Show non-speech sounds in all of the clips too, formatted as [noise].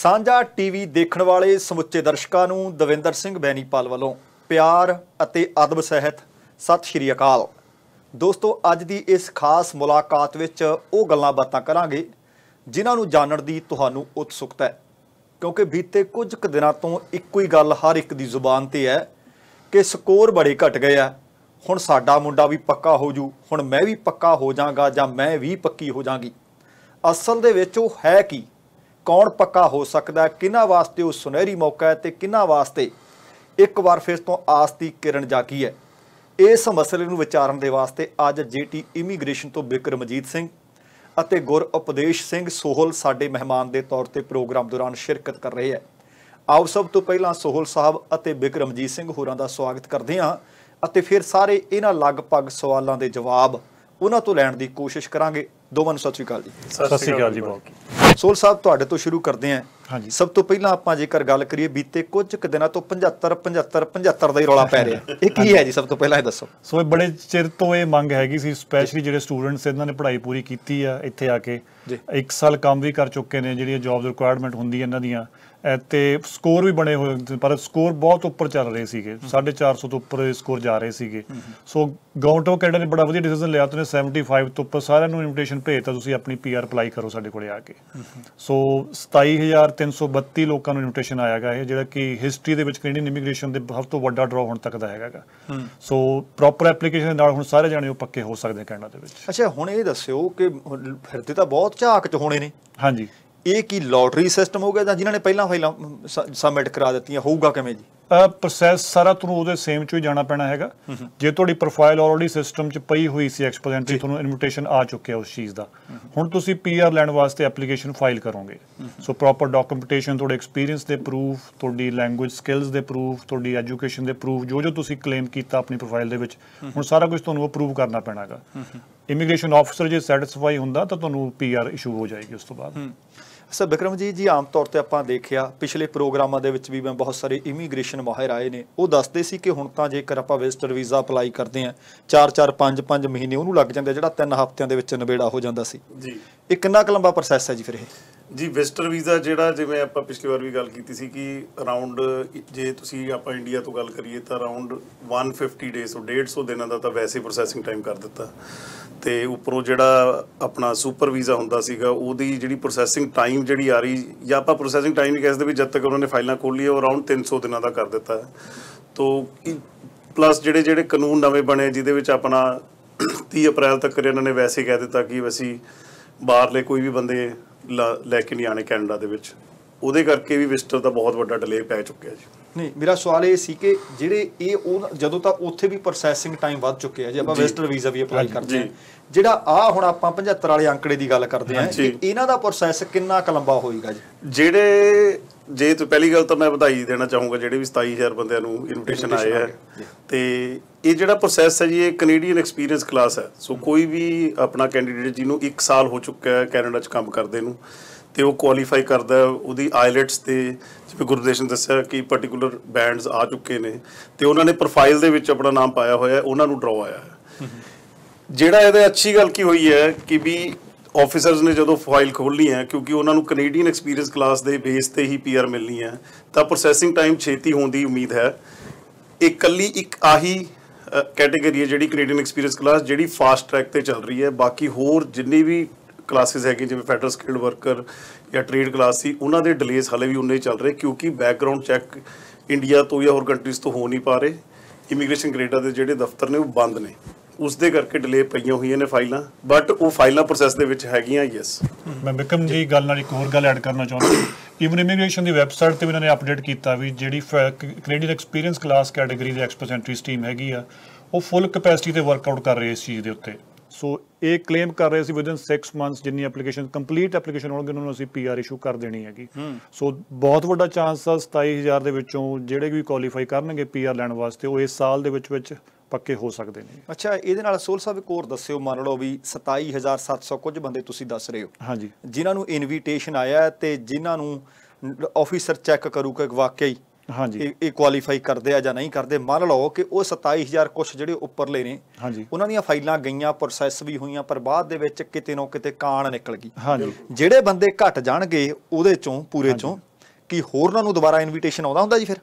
ਸਾਂਝਾ ਟੀਵੀ ਦੇਖਣ ਵਾਲੇ ਸਮੁੱਚੇ ਦਰਸ਼ਕਾਂ ਨੂੰ ਦਵਿੰਦਰ ਸਿੰਘ ਬੈਣੀਪਾਲ ਵੱਲੋਂ ਪਿਆਰ ਅਤੇ ਅਦਬ ਸਹਿਤ ਸਤਿ ਸ਼੍ਰੀ ਅਕਾਲ ਦੋਸਤੋ ਅੱਜ ਦੀ ਇਸ ਖਾਸ ਮੁਲਾਕਾਤ ਵਿੱਚ ਉਹ ਗੱਲਾਂ ਬਾਤਾਂ ਕਰਾਂਗੇ ਜਿਨ੍ਹਾਂ ਨੂੰ ਜਾਣਨ ਦੀ ਤੁਹਾਨੂੰ ਉਤਸੁਕਤਾ ਹੈ ਕਿਉਂਕਿ ਬੀਤੇ ਕੁਝ ਕੁ ਦਿਨਾਂ ਤੋਂ ਇੱਕੋ ਹੀ ਗੱਲ ਹਰ ਇੱਕ ਦੀ ਜ਼ੁਬਾਨ ਤੇ ਹੈ ਕਿ ਸਕੋਰ ਬੜੇ ਘਟ ਗਏ ਆ ਹੁਣ ਸਾਡਾ ਮੁੰਡਾ ਵੀ ਪੱਕਾ ਹੋ ਜੂ ਹੁਣ ਮੈਂ ਵੀ ਪੱਕਾ ਹੋ ਜਾਗਾ ਜਾਂ ਮੈਂ ਵੀ ਪੱਕੀ ਹੋ ਜਾਗੀ ਅਸਲ ਦੇ ਵਿੱਚ ਉਹ ਹੈ ਕੀ ਕੌਣ ਪੱਕਾ ਹੋ ਸਕਦਾ ਹੈ ਕਿਨਾਂ ਵਾਸਤੇ ਉਹ ਸੁਨਹਿਰੀ ਮੌਕਾ ਹੈ ਤੇ ਕਿਨਾਂ ਵਾਸਤੇ ਇੱਕ ਵਾਰ ਫਿਰ ਤੋਂ ਆਸ ਦੀ ਕਿਰਨ ਜਾਗੀ ਹੈ ਇਸ ਮਸਲੇ ਨੂੰ ਵਿਚਾਰਨ ਦੇ ਵਾਸਤੇ ਅੱਜ ਜੀਟੀ ਇਮੀਗ੍ਰੇਸ਼ਨ ਤੋਂ ਬਿਕਰਮਜੀਤ ਸਿੰਘ ਅਤੇ ਗੁਰ ਉਪਦੇਸ਼ ਸਿੰਘ ਸੋਹਲ ਸਾਡੇ ਮਹਿਮਾਨ ਦੇ ਤੌਰ ਤੇ ਪ੍ਰੋਗਰਾਮ ਦੌਰਾਨ ਸ਼ਿਰਕਤ ਕਰ ਰਹੇ ਹੈ ਆਓ ਸਭ ਤੋਂ ਪਹਿਲਾਂ ਸੋਹਲ ਸਾਹਿਬ ਅਤੇ ਬਿਕਰਮਜੀਤ ਸਿੰਘ ਹੋਰਾਂ ਦਾ ਸਵਾਗਤ ਕਰਦੇ ਹਾਂ ਅਤੇ ਫਿਰ ਸਾਰੇ ਇਹਨਾਂ ਲਗਭਗ ਸਵਾਲਾਂ ਦੇ ਜਵਾਬ ਉਹਨਾਂ ਤੋਂ ਲੈਣ ਦੀ ਕੋਸ਼ਿਸ਼ ਕਰਾਂਗੇ ਦੋਵਾਂ ਨੂੰ ਸਤਿ ਸ਼੍ਰੀ ਅਕਾਲ ਜੀ ਸਤਿ ਸ਼੍ਰੀ ਅਕਾਲ ਜੀ ਬਹੁਤ ਸੋਲ ਸਾਹਿਬ ਤੁਹਾਡੇ ਤੋਂ ਸ਼ੁਰੂ ਕਰਦੇ ਆਂ ਹਾਂਜੀ ਸਭ ਤੋਂ ਪਹਿਲਾਂ ਆਪਾਂ ਜੇਕਰ ਗੱਲ ਕਰੀਏ ਬੀਤੇ ਕੁਝ ਕੁ ਦਿਨਾਂ ਤੋਂ 75 75 75 ਦਾ ਹੀ ਰੌਲਾ ਪੈ ਰਿਹਾ ਇਹ ਕੀ ਹੈ ਜੀ ਸਭ ਤੋਂ ਪਹਿਲਾਂ ਇਹ ਦੱਸੋ ਸੋ ਇਹ ਬੜੇ ਚਿਰ ਤੋਂ ਇਹ ਮੰਗ ਹੈਗੀ ਸੀ ਸਪੈਸ਼ਲੀ ਜਿਹੜੇ ਸਟੂਡੈਂਟਸ ਇਹਨਾਂ ਨੇ ਪੜ੍ਹਾਈ ਪੂਰੀ ਕੀਤੀ ਆ ਇੱਥੇ ਆ ਕੇ ਇੱਕ ਸਾਲ ਕੰਮ ਵੀ ਕਰ ਚੁੱਕੇ ਨੇ ਜਿਹੜੀਆਂ ਜੌਬ ਰਿਕੁਆਇਰਮੈਂਟ ਹੁੰਦੀ ਇਹਨਾਂ ਦੀਆਂ ਤੇ ਸਕੋਰ ਵੀ ਬਣੇ ਹੋਏ ਪਰ ਸਕੋਰ ਬਹੁਤ ਉੱਪਰ ਚੱਲ ਰਹੇ ਸੀਗੇ 450 ਤੋਂ ਉੱਪਰ ਸਕੋਰ ਜਾ ਰਹੇ ਸੀਗੇ ਸੋ ਗੌਂਟੋ ਕੈਨੇਡਾ ਨੇ ਬੜਾ ਵਧੀਆ ਡਿਸੀਜਨ ਲਿਆ ਉਹਨੇ 75 ਤੋਂ ਉੱਪਰ ਸਾਰਿਆਂ ਨੂੰ ਇਨਵੀਟੇਸ਼ਨ ਭੇਜਤਾ ਤੁਸੀਂ ਆਪਣੀ ਪੀਆਰ ਅਪਲਾਈ ਕਰੋ ਸਾਡੇ ਕੋਲੇ ਆ ਕੇ ਸੋ 27332 ਲੋਕਾਂ ਨੂੰ ਇਨਵੀਟੇਸ਼ਨ ਆਇਆਗਾ ਇਹ ਜਿਹੜਾ ਕਿ ਹਿਸਟਰੀ ਦੇ ਵਿੱਚ ਕੈਨੇਡੀਅਨ ਇਮੀਗ੍ਰੇਸ਼ਨ ਦੇ ਸਭ ਤੋਂ ਵੱਡਾ ਡਰਾ ਹੁਣ ਤੱਕ ਦਾ ਹੈਗਾਗਾ ਸੋ ਪ੍ਰੋਪਰ ਐਪਲੀਕੇਸ਼ਨ ਨਾਲ ਹੁਣ ਸਾਰੇ ਜਾਣੇ ਉਹ ਪੱਕੇ ਹੋ ਸਕਦੇ ਕੈਨੇਡਾ ਦੇ ਵਿੱਚ ਅੱਛਾ ਹੁਣ ਇਹ ਦੱਸਿਓ ਕਿ ਫਿਰ ਤੇ ਤਾਂ ਬਹੁਤ ਝਾਕ ਚ ਹੋਣੇ ਨੇ ਹਾਂਜੀ ਇਹ ਕੀ ਲੋਟਰੀ ਸਿਸਟਮ ਹੋ ਗਿਆ ਜਾਂ ਜਿਨ੍ਹਾਂ ਨੇ ਪਹਿਲਾਂ ਫਾਈਲਾਂ ਸਬਮਿਟ ਕਰਾ ਦਿੱਤੀਆਂ ਹੋਊਗਾ ਕਿਵੇਂ ਜੀ ਪ੍ਰੋਸੈਸ ਸਾਰਾ ਤੁਹਾਨੂੰ ਉਹਦੇ ਸੇਮ ਚ ਹੀ ਜਾਣਾ ਪੈਣਾ ਹੈਗਾ ਜੇ ਤੁਹਾਡੀ ਪ੍ਰੋਫਾਈਲ ਆਲਰੇਡੀ ਸਿਸਟਮ ਚ ਪਈ ਹੋਈ ਸੀ ਐਕਸਪੋਜ਼ੈਂਟਰੀ ਤੁਹਾਨੂੰ ਇਨਵੀਟੇਸ਼ਨ ਆ ਚੁੱਕਿਆ ਉਸ ਚੀਜ਼ ਦਾ ਹੁਣ ਤੁਸੀਂ ਪੀਆਰ ਲੈਣ ਵਾਸਤੇ ਐਪਲੀਕੇਸ਼ਨ ਫਾਈਲ ਕਰੋਗੇ ਸੋ ਪ੍ਰੋਪਰ ਡਾਕੂਮੈਂਟੇਸ਼ਨ ਤੁਹਾਡੇ ਐਕਸਪੀਰੀਅੰਸ ਦੇ ਪ੍ਰੂਫ ਤੁਹਾਡੀ ਲੈਂਗੁਏਜ ਸਕਿੱਲਸ ਦੇ ਪ੍ਰੂਫ ਤੁਹਾਡੀ ਐਜੂਕੇਸ਼ਨ ਦੇ ਪ੍ਰੂਫ ਜੋ ਜੋ ਤੁਸੀਂ ਕਲੇਮ ਕੀਤਾ ਆਪਣੀ ਪ੍ਰੋਫਾਈਲ ਦੇ ਵਿੱਚ ਹੁਣ ਸਾਰਾ ਕੁਝ ਤੁਹਾਨੂੰ ਅਪਰੂਵ ਕਰਨਾ ਪੈਣਾਗਾ ਇਮੀਗ੍ਰੇਸ਼ਨ ਆਫੀਸਰ ਜੇ ਸੈਟੀਸਫਾਈ ਹੁੰਦਾ ਤਾਂ ਤੁਹਾਨੂੰ ਪੀਆਰ ਇਸ਼ੂ ਹੋ ਜਾਏਗੀ ਉਸ ਤੋਂ ਬਾਅਦ ਸਰ ਬਿਕਰਮਜੀਤ ਜੀ ਆਮ ਤੌਰ ਤੇ ਆਪਾਂ ਦੇਖਿਆ ਪਿਛਲੇ ਪ੍ਰੋਗਰਾਮਾਂ ਦੇ ਵਿੱਚ ਵੀ ਮੈਂ ਬਹੁਤ ਸਾਰੇ ਇਮੀਗ੍ਰੇਸ਼ਨ ਮਾਹਿਰ ਆਏ ਨੇ ਉਹ ਦੱਸਦੇ ਸੀ ਕਿ ਹੁਣ ਤਾਂ ਜੇਕਰ ਆਪਾਂ ਵਿਜ਼ਟਰ ਵੀਜ਼ਾ ਅਪਲਾਈ ਕਰਦੇ ਆ 4-4 5-5 ਮਹੀਨੇ ਉਹਨੂੰ ਲੱਗ ਜਾਂਦੇ ਜਿਹੜਾ 3 ਹਫ਼ਤਿਆਂ ਦੇ ਵਿੱਚ ਨਿਬੇੜਾ ਹੋ ਜਾਂਦਾ ਸੀ ਜੀ ਇਹ ਕਿੰਨਾ ਕੁ ਲੰਬਾ ਪ੍ਰੋਸੈਸ ਹੈ ਜੀ ਫਿਰ ਇਹ ਜੀ ਵਿਜ਼ਟਰ ਵੀਜ਼ਾ ਜਿਹੜਾ ਜਿਵੇਂ ਆਪਾਂ ਪਿਛਲੀ ਵਾਰ ਵੀ ਗੱਲ ਕੀਤੀ ਸੀ ਕਿ ਅਰਾਊਂਡ ਜੇ ਤੁਸੀਂ ਆਪਾਂ ਇੰਡੀਆ ਤੋਂ ਗੱਲ ਕਰੀਏ ਤਾਂ ਅਰਾਊਂਡ 150 ਡੇਸ ਤੋਂ 150 ਦਿਨਾਂ ਦਾ ਤਾਂ ਵੈਸੇ ਪ੍ਰੋਸੈਸਿੰਗ ਟਾਈਮ ਕਰ ਦਿੱਤਾ ਤੇ ਉੱਪਰੋਂ ਜਿਹੜਾ ਆਪਣਾ ਸੁਪਰ ਵੀਜ਼ਾ ਹੁੰਦਾ ਸੀਗਾ ਉਹਦੀ ਜਿਹੜੀ ਪ੍ਰੋਸੈਸਿੰਗ ਟਾਈਮ ਜਿਹੜੀ ਆ ਰਹੀ ਜਾਂ ਆਪਾਂ ਪ੍ਰੋਸੈਸਿੰਗ ਟਾਈਮ ਹੀ ਕਹਿੰਦੇ ਵੀ ਜਦ ਤੱਕ ਉਹਨਾਂ ਨੇ ਫਾਈਲਾਂ ਖੋਲ ਲਈਆਂ ਉਹ ਅਰਾਊਂਡ 300 ਦਿਨਾਂ ਦਾ ਕਰ ਦਿੱਤਾ ਤੋਂ ਪਲੱਸ ਜਿਹੜੇ ਜਿਹੜੇ ਕਾਨੂੰਨ ਨਵੇਂ ਬਣੇ ਜਿਹਦੇ ਵਿੱਚ ਆਪਣਾ 30 ਅਪ੍ਰੈਲ ਤੱਕ ਇਹਨਾਂ ਨੇ ਵੈਸੇ ਕਹਿ ਦਿੱਤਾ ਕਿ ਅਸੀਂ ਬਾਹਰਲੇ ਕੋਈ ਵੀ ਬੰਦੇ ਲੈ ਕੇ ਨਹੀਂ ਆਣੇ ਕੈਨੇਡਾ ਦੇ ਵਿੱਚ ਉਹਦੇ ਕਰਕੇ ਵੀ ਵਿਜ਼ਟਰ ਦਾ ਬਹੁਤ ਵੱਡਾ ਡਿਲੇ ਪੈ ਚੁੱਕਿਆ ਜੀ ਨਹੀਂ ਮੇਰਾ ਸਵਾਲ ਇਹ ਸੀ ਕਿ ਜਿਹੜੇ ਇਹ ਉਹ ਜਦੋਂ ਤੱਕ ਉੱਥੇ ਵੀ ਪ੍ਰੋਸੈਸਿੰਗ ਟਾਈਮ ਵੱਧ ਚੁੱਕਿਆ ਜੇ ਆਪਾਂ ਵਿਜ਼ਟਰ ਵੀਜ਼ਾ ਵੀ ਅਪਲਾਈ ਕਰਦੇ ਹਾਂ ਜਿਹੜਾ ਆ ਹੁਣ ਆਪਾਂ 75 ਵਾਲੇ ਅੰਕੜੇ ਦੀ ਗੱਲ ਕਰਦੇ ਹਾਂ ਇਹਨਾਂ ਦਾ ਪ੍ਰੋਸੈਸ ਕਿੰਨਾ ਕੁ ਲੰਬਾ ਹੋਏਗਾ ਜੀ ਜਿਹੜੇ ਜੇ ਤੂੰ ਪਹਿਲੀ ਗੱਲ ਤਾਂ ਮੈਂ ਵਧਾਈ ਦੇਣਾ ਚਾਹੂੰਗਾ ਜਿਹੜੇ ਵੀ 27000 ਬੰਦਿਆਂ ਨੂੰ ਇਨਵੀਟੇਸ਼ਨ ਆਏ ਹੈ ਤੇ ਇਹ ਜਿਹੜਾ ਪ੍ਰੋਸੈਸ ਹੈ ਜੀ ਇਹ ਕੈਨੇਡੀਅਨ ਐਕਸਪੀਰੀਅੰਸ ਕਲਾਸ ਹੈ ਸੋ ਕੋਈ ਵੀ ਆਪਣਾ ਕੈਂਡੀਡੇਟ ਜਿਹਨੂੰ 1 ਸਾਲ ਹੋ ਚੁੱਕਾ ਹੈ ਕੈਨੇਡਾ 'ਚ ਕੰਮ ਕਰਦੇ ਨੂੰ ਤੇ ਉਹ ਕੁਆਲੀਫਾਈ ਕਰਦਾ ਉਹਦੀ ਆਈਲੈਟਸ ਤੇ ਜਿਵੇਂ ਗੁਰਦੇਸ਼ਨ ਦੱਸਿਆ ਕਿ ਪਾਰਟਿਕੂਲਰ ਬੈਂਡਸ ਆ ਚੁੱਕੇ ਨੇ ਤੇ ਉਹਨਾਂ ਨੇ ਪ੍ਰੋਫਾਈਲ ਦੇ ਵਿੱਚ ਆਪਣਾ ਨਾਮ ਪਾਇਆ ਹੋਇਆ ਉਹਨਾਂ ਨੂੰ ਡਰਾਅ ਆਇਆ ਹੈ ਜਿਹੜਾ ਇਹਦੇ ਅੱਛੀ ਗੱਲ ਕੀ ਹੋਈ ਹੈ ਕਿ ਵੀ ਆਫੀਸਰਸ ਨੇ ਜਦੋਂ ਫਾਈਲ ਖੋਲਣੀ ਹੈ ਕਿਉਂਕਿ ਉਹਨਾਂ ਨੂੰ ਕੈਨੇਡੀਅਨ ਐਕਸਪੀਰੀਅੰਸ ਕਲਾਸ ਦੇ ਬੇਸ ਤੇ ਹੀ ਪੀਆਰ ਮਿਲਣੀ ਹੈ ਤਾਂ ਪ੍ਰੋਸੈਸਿੰਗ ਟਾਈਮ ਛੇਤੀ ਹੋਣ ਦੀ ਉਮੀਦ ਹੈ ਇਹ ਕੱਲੀ ਇੱਕ ਆਹੀ ਕੈਟਾਗਰੀ ਹੈ ਜਿਹੜੀ ਕੈਨੇਡੀਅਨ ਐਕਸਪੀਰੀਅੰਸ ਕਲਾਸ ਜਿਹੜੀ ਫਾਸਟ ਟਰੈਕ ਤੇ ਚੱਲ ਰਹੀ ਹੈ ਬਾਕੀ ਹੋਰ ਜਿੰਨੀ ਵੀ ਕਲਾਸਿਸ ਹੈਗੇ ਜਿਵੇਂ ਫੈਡਰਲ ਸਕਿਲਡ ਵਰਕਰ ਜਾਂ ਟ੍ਰੇਡ ਕਲਾਸ ਸੀ ਉਹਨਾਂ ਦੇ ਡਿਲੇਸ ਹਲੇ ਵੀ ਉਨੇ ਹੀ ਚੱਲ ਰਹੇ ਕਿਉਂਕਿ ਬੈਕਗ੍ਰਾਉਂਡ ਚੈੱਕ ਇੰਡੀਆ ਤੋਂ ਜਾਂ ਹੋਰ ਕੰਟਰੀਜ਼ ਤੋਂ ਹੋ ਨਹੀਂ ਪਾ ਰਹੇ ਇਮੀਗ੍ਰੇਸ਼ਨ ਗ੍ਰੇਡਾਂ ਦੇ ਜਿਹੜੇ ਦਫ਼ਤਰ ਨੇ ਉਹ ਬੰਦ ਨੇ ਉਸ ਦੇ ਕਰਕੇ ਡਿਲੇ ਪਈਆਂ ਹੋਈਆਂ ਨੇ ਫਾਈਲਾਂ ਬਟ ਉਹ ਫਾਈਲਾਂ ਪ੍ਰੋਸੈਸ ਦੇ ਵਿੱਚ ਹੈਗੀਆਂ ਯੈਸ ਮੈਂ ਬਿਕਮ ਜੀ ਗੱਲ ਨਾਲ ਇੱਕ ਹੋਰ ਗੱਲ ਐਡ ਕਰਨਾ ਚਾਹੁੰਦਾ ਇਵਨ ਇਮੀਗ੍ਰੇਸ਼ਨ ਦੀ ਵੈਬਸਾਈਟ ਤੇ ਵੀ ਇਹਨਾਂ ਨੇ ਅਪਡੇਟ ਕੀਤਾ ਵੀ ਜਿਹੜੀ ਕੈਨੇਡੀਅਨ ਐਕਸਪੀਰੀਅੰਸ ਕਲਾਸ ਕੈਟਾਗਰੀ ਦੇ ਐਕਸਪੈਂਟਰੀ ਐਂਟਰੀ ਸਟੀਮ ਹੈਗੀ ਆ ਉਹ ਫੁੱਲ ਕਪੈਸਿਟੀ ਤੇ ਵਰਕਆਊਟ ਕਰ ਰਹੀ ਇਸ ਚੀਜ਼ ਦੇ ਉੱਤੇ ਸੋ ਇਹ ਕਲੇਮ ਕਰ ਰਹੇ ਸੀ ਵਿਦਨ 6 ਮੰਥਸ ਜਿੰਨੀ ਐਪਲੀਕੇਸ਼ਨ ਕੰਪਲੀਟ ਐਪਲੀਕੇਸ਼ਨ ਹੋਣਗੇ ਉਹਨਾਂ ਨੂੰ ਅਸੀਂ ਪੀਆਰ ਇਸ਼ੂ ਕਰ ਦੇਣੀ ਹੈਗੀ ਸੋ ਬਹੁਤ ਵੱਡਾ ਚਾਂਸ ਆ 27000 ਦੇ ਵਿੱਚੋਂ ਜਿਹੜੇ ਵੀ ਕੁਆਲੀਫਾਈ ਕਰਨਗੇ ਪੀਆਰ ਲੈਣ ਵਾਸਤੇ ਉਹ ਇਸ ਸਾਲ ਦੇ ਵਿੱਚ ਵਿੱਚ ਪੱਕੇ ਹੋ ਸਕਦੇ ਨੇ ਅੱਛਾ ਇਹਦੇ ਨਾਲ ਸੋਲ ਸਾਹਿਬ ਇੱਕ ਹੋਰ ਦੱਸਿਓ ਮੰਨ ਲਓ ਵੀ 27700 ਕੁਝ ਬੰਦੇ ਤੁਸੀਂ ਦੱਸ ਰਹੇ ਹੋ ਹਾਂਜੀ ਜਿਨ੍ਹਾਂ ਨੂੰ ਇਨਵੀਟੇਸ਼ਨ ਆਇਆ ਤੇ ਜਿਨ੍ਹਾਂ ਨੂੰ ਆਫੀਸਰ ਚੈੱਕ ਕਰੂ ਕਿ ਵਾਕਈ ਹਾਂਜੀ ਇਹ ਕੁਆਲੀਫਾਈ ਕਰਦੇ ਆ ਜਾਂ ਨਹੀਂ ਕਰਦੇ ਮੰਨ ਲਓ ਕਿ ਉਹ 27000 ਕੁਝ ਜਿਹੜੇ ਉੱਪਰਲੇ ਨੇ ਹਾਂਜੀ ਉਹਨਾਂ ਦੀਆਂ ਫਾਈਲਾਂ ਗਈਆਂ ਪ੍ਰੋਸੈਸ ਵੀ ਹੋਈਆਂ ਪਰ ਬਾਅਦ ਦੇ ਵਿੱਚ ਕਿਤੇ ਨਾ ਕਿਤੇ ਕਾਣ ਨਿਕਲ ਗਈ ਹਾਂਜੀ ਜਿਹੜੇ ਬੰਦੇ ਘਟ ਜਾਣਗੇ ਉਹਦੇ ਚੋਂ ਪੂਰੇ ਚੋਂ ਕੀ ਹੋਰਨਾਂ ਨੂੰ ਦੁਬਾਰਾ ਇਨਵੀਟੇਸ਼ਨ ਆਉਂਦਾ ਹੁੰਦਾ ਜੀ ਫਿਰ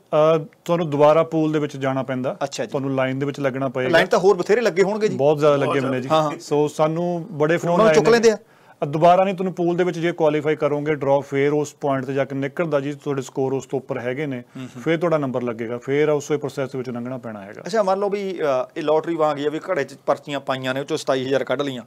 ਤੁਹਾਨੂੰ ਦੁਬਾਰਾ ਪੂਲ ਦੇ ਵਿੱਚ ਜਾਣਾ ਪੈਂਦਾ ਤੁਹਾਨੂੰ ਲਾਈਨ ਦੇ ਵਿੱਚ ਲੱਗਣਾ ਪਏਗਾ ਲਾਈਨ ਤਾਂ ਹੋਰ ਬਥੇਰੇ ਲੱਗੇ ਹੋਣਗੇ ਜੀ ਬਹੁਤ ਜ਼ਿਆਦਾ ਲੱਗੇ ਹੋਣੇ ਜੀ ਸੋ ਸਾਨੂੰ ਬੜੇ ਫੋਨ ਆਏ ਨੇ ਚੁੱਕ ਲੈਂਦੇ ਆ ਦੁਬਾਰਾ ਨਹੀਂ ਤੁਹਾਨੂੰ ਪੂਲ ਦੇ ਵਿੱਚ ਜੇ ਕੁਆਲੀਫਾਈ ਕਰੋਗੇ ਡਰਾ ਫੇਰ ਉਸ ਪੁਆਇੰਟ ਤੇ ਜਾ ਕੇ ਨਿਕਲਦਾ ਜੀ ਤੁਹਾਡੇ ਸਕੋਰ ਉਸ ਤੋਂ ਉੱਪਰ ਹੈਗੇ ਨੇ ਫੇਰ ਤੁਹਾਡਾ ਨੰਬਰ ਲੱਗੇਗਾ ਫੇਰ ਉਸੇ ਪ੍ਰੋਸੈਸ ਵਿੱਚ ਲੰਘਣਾ ਪੈਣਾ ਹੈਗਾ ਅੱਛਾ ਮੰਨ ਲਓ ਵੀ ਇਹ ਲੋਟਰੀ ਵਾਂਗ ਹੀ ਆ ਵੀ ਘੜੇ 'ਚ ਪਰਚੀਆਂ ਪਾਈਆਂ ਨੇ ਉਹ ਚੋਂ 27000 ਕੱਢ ਲੀਆਂ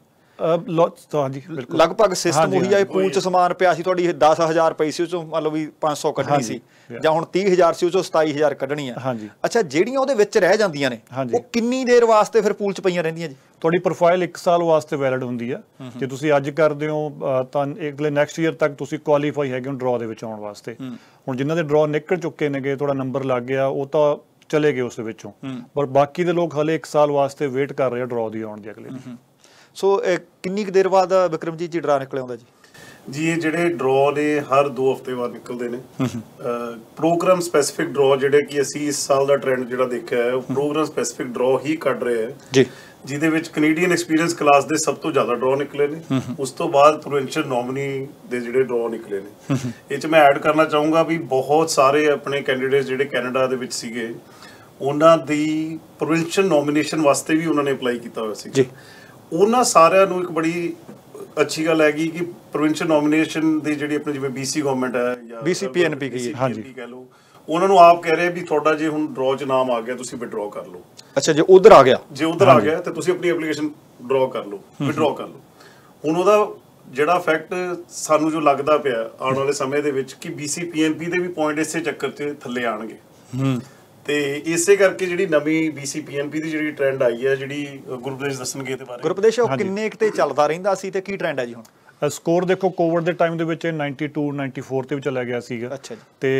ਹਾਂਜੀ ਲਗਭਗ ਸਿਸਟਮ ਉਹੀ ਪੂਲ ਚ ਸਮਾਨ ਪਿਆ ਸੀ ਤੁਹਾਡੀ 10000 ਪਈ ਸੀ ਉਹ ਚੋਂ ਮੰਨ ਲਓ ਵੀ 500 ਕੱਢਣੀ ਸੀ ਜਾਂ ਹੁਣ 30000 ਸੀ ਉਹ ਚੋਂ 27000 ਕੱਢਣੀ ਆ ਅੱਛਾ ਜਿਹੜੀਆਂ ਉਹਦੇ ਵਿੱਚ ਰਹਿ ਜਾਂਦੀਆਂ ਨੇ ਉਹ ਕਿੰਨੀ ਦੇਰ ਵਾਸਤੇ ਫਿਰ ਪੂਲ ਚ ਪਈਆਂ ਰਹਿੰਦੀਆਂ ਜੀ ਤੁਹਾਡੀ ਪ੍ਰੋਫਾਈਲ 1 ਸਾਲ ਵਾਸਤੇ ਵੈਲਿਡ ਹੁੰਦੀ ਆ ਜੇ ਤੁਸੀਂ ਅੱਜ ਕਰਦੇ ਹੋ ਤਾਂ ਅਗਲੇ ਨੈਕਸਟ ਈਅਰ ਤੱਕ ਤੁਸੀਂ ਕੁਆਲੀਫਾਈ ਹੈਗੇ ਹੋ ਡਰਾ ਦੇ ਵਿੱਚ ਆਉਣ ਵਾਸਤੇ ਹੁਣ ਜਿਨ੍ਹਾਂ ਦੇ ਡਰਾ ਨਿਕਲ ਚੁੱਕੇ ਨੇਗੇ ਤੁਹਾਡਾ ਨੰਬਰ ਲੱਗ ਗਿਆ ਉਹ ਤਾਂ ਚਲੇ ਗਏ ਉਸ ਵਿੱਚੋਂ ਪਰ ਬਾਕੀ ਦੇ ਲੋਕ ਹਲੇ 1 ਸਾਲ ਵਾਸਤੇ ਵੇਟ ਕਰ ਰਹੇ ਆ ਡਰਾ ਦੀ ਆਉਣ ਦੀ ਅਗਲੇ ਸੋ ਕਿੰਨੀ ਕੁ ਦੇਰ ਬਾਅਦ ਵਿਕਰਮਜੀਤ ਜੀ ਡਰਾ ਨਿਕਲੇ ਆਉਂਦਾ ਜੀ ਜੀ ਇਹ ਜਿਹੜੇ ਡਰਾ ਨੇ ਹਰ 2 ਹਫ਼ਤੇ ਬਾਅਦ ਨਿਕਲਦੇ ਨੇ ਪ੍ਰੋਗਰਾਮ ਸਪੈਸਿਫਿਕ ਡਰਾ ਜਿਹੜੇ ਕਿ ਅਸੀਂ ਇਸ ਸਾਲ ਦਾ ਟ੍ਰੈਂਡ ਜਿਹੜਾ ਦੇਖਿਆ ਹੈ ਉਹ ਪ੍ਰੋਗਰਾਮ ਸਪੈਸਿਫਿਕ ਡਰਾ ਹੀ ਕੱਢ ਰਹੇ ਹੈ ਜੀ ਜਿਹਦੇ ਵਿੱਚ ਕੈਨੇਡੀਅਨ ਐਕਸਪੀਰੀਅੰਸ ਕਲਾਸ ਦੇ ਸਭ ਤੋਂ ਜ਼ਿਆਦਾ ਡਰਾ ਨਿਕਲੇ ਨੇ ਉਸ ਤੋਂ ਬਾਅਦ ਪ੍ਰੋਵਿੰਸ਼ੀਅਲ ਨੋਮਿਨੀ ਦੇ ਜਿਹੜੇ ਡਰਾ ਨਿਕਲੇ ਨੇ ਇਹ ਚ ਮੈਂ ਐਡ ਕਰਨਾ ਚਾਹੂੰਗਾ ਵੀ ਬਹੁਤ ਸਾਰੇ ਆਪਣੇ ਕੈਂਡੀਡੇਟਸ ਜਿਹੜੇ ਕੈਨੇਡਾ ਦੇ ਵਿੱਚ ਸੀਗੇ ਉਹਨਾਂ ਦੀ ਪ੍ਰੋਵਿੰਸ਼ੀਅਲ ਨੋਮੀਨੇਸ਼ਨ ਵਾਸਤੇ ਵੀ ਉਹਨਾਂ ਨੇ ਅਪਲਾਈ ਕੀਤਾ ਹੋਇਆ ਸੀ ਜੀ ਉਹਨਾਂ ਸਾਰਿਆਂ ਨੂੰ ਇੱਕ ਬੜੀ ਅੱਛੀ ਗੱਲ ਹੈਗੀ ਕਿ ਪ੍ਰੋਵਿੰਸ਼ੀਅਲ ਨੋਮੀਨੇਸ਼ਨ ਦੀ ਜਿਹੜੀ ਆਪਣੀ ਜਿਵੇਂ ਬੀਸੀ ਗਵਰਨਮੈਂਟ ਹੈ ਜਾਂ ਬੀਸੀਪੀਐਨਪੀ ਕੀ ਹਾਂਜੀ ਕਹਿ ਲਓ ਉਹਨਾਂ ਨੂੰ ਆਪ ਕਹਿ ਰਹੇ ਵੀ ਤੁਹਾਡਾ ਜੇ ਹੁਣ ਡਰਾਅ ਚ ਨਾਮ ਆ ਗਿਆ ਤੁਸੀਂ ਵਿਡਰਾਅ ਕਰ ਲਓ ਅੱਛਾ ਜੇ ਉਧਰ ਆ ਗਿਆ ਜੇ ਉਧਰ ਆ ਗਿਆ ਤੇ ਤੁਸੀਂ ਆਪਣੀ ਐਪਲੀਕੇਸ਼ਨ ਡਰਾਅ ਕਰ ਲਓ ਵਿਡਰਾਅ ਕਰ ਲਓ ਹੁਣ ਉਹਦਾ ਜਿਹੜਾ ਫੈਕਟ ਸਾਨੂੰ ਜੋ ਲੱਗਦਾ ਪਿਆ ਆਉਣ ਵਾਲੇ ਸਮੇਂ ਦੇ ਵਿੱਚ ਕਿ ਬੀਸੀਪੀਐਨਪੀ ਦੇ ਵੀ ਪੁਆਇੰਟ ਇਸੇ ਚੱਕਰ ਤੇ ਥੱਲੇ ਆਣਗੇ ਹੂੰ ਤੇ ਇਸੇ ਕਰਕੇ ਜਿਹੜੀ ਨਵੀਂ ਬੀਸੀਪੀਐਨਪੀ ਦੀ ਜਿਹੜੀ ਟ੍ਰੈਂਡ ਆਈ ਹੈ ਜਿਹੜੀ ਗੁਰਪ੍ਰਦੇਸ਼ ਦੱਸਣਗੇ ਇਹਦੇ ਬਾਰੇ ਗੁਰਪ੍ਰਦੇਸ਼ ਉਹ ਕਿੰਨੇ ਕਿਤੇ ਚੱਲਦਾ ਰਹਿੰਦਾ ਸੀ ਤੇ ਕੀ ਟ੍ਰੈਂਡ ਹੈ ਜੀ ਹੁਣ ਸਕੋਰ ਦੇਖੋ ਕੋਵਿਡ ਦੇ ਟਾਈਮ ਦੇ ਵਿੱਚ 92 94 ਤੇ ਵਿੱਚ ਚਲਾ ਗਿਆ ਸੀਗਾ ਅੱਛਾ ਜੀ ਤੇ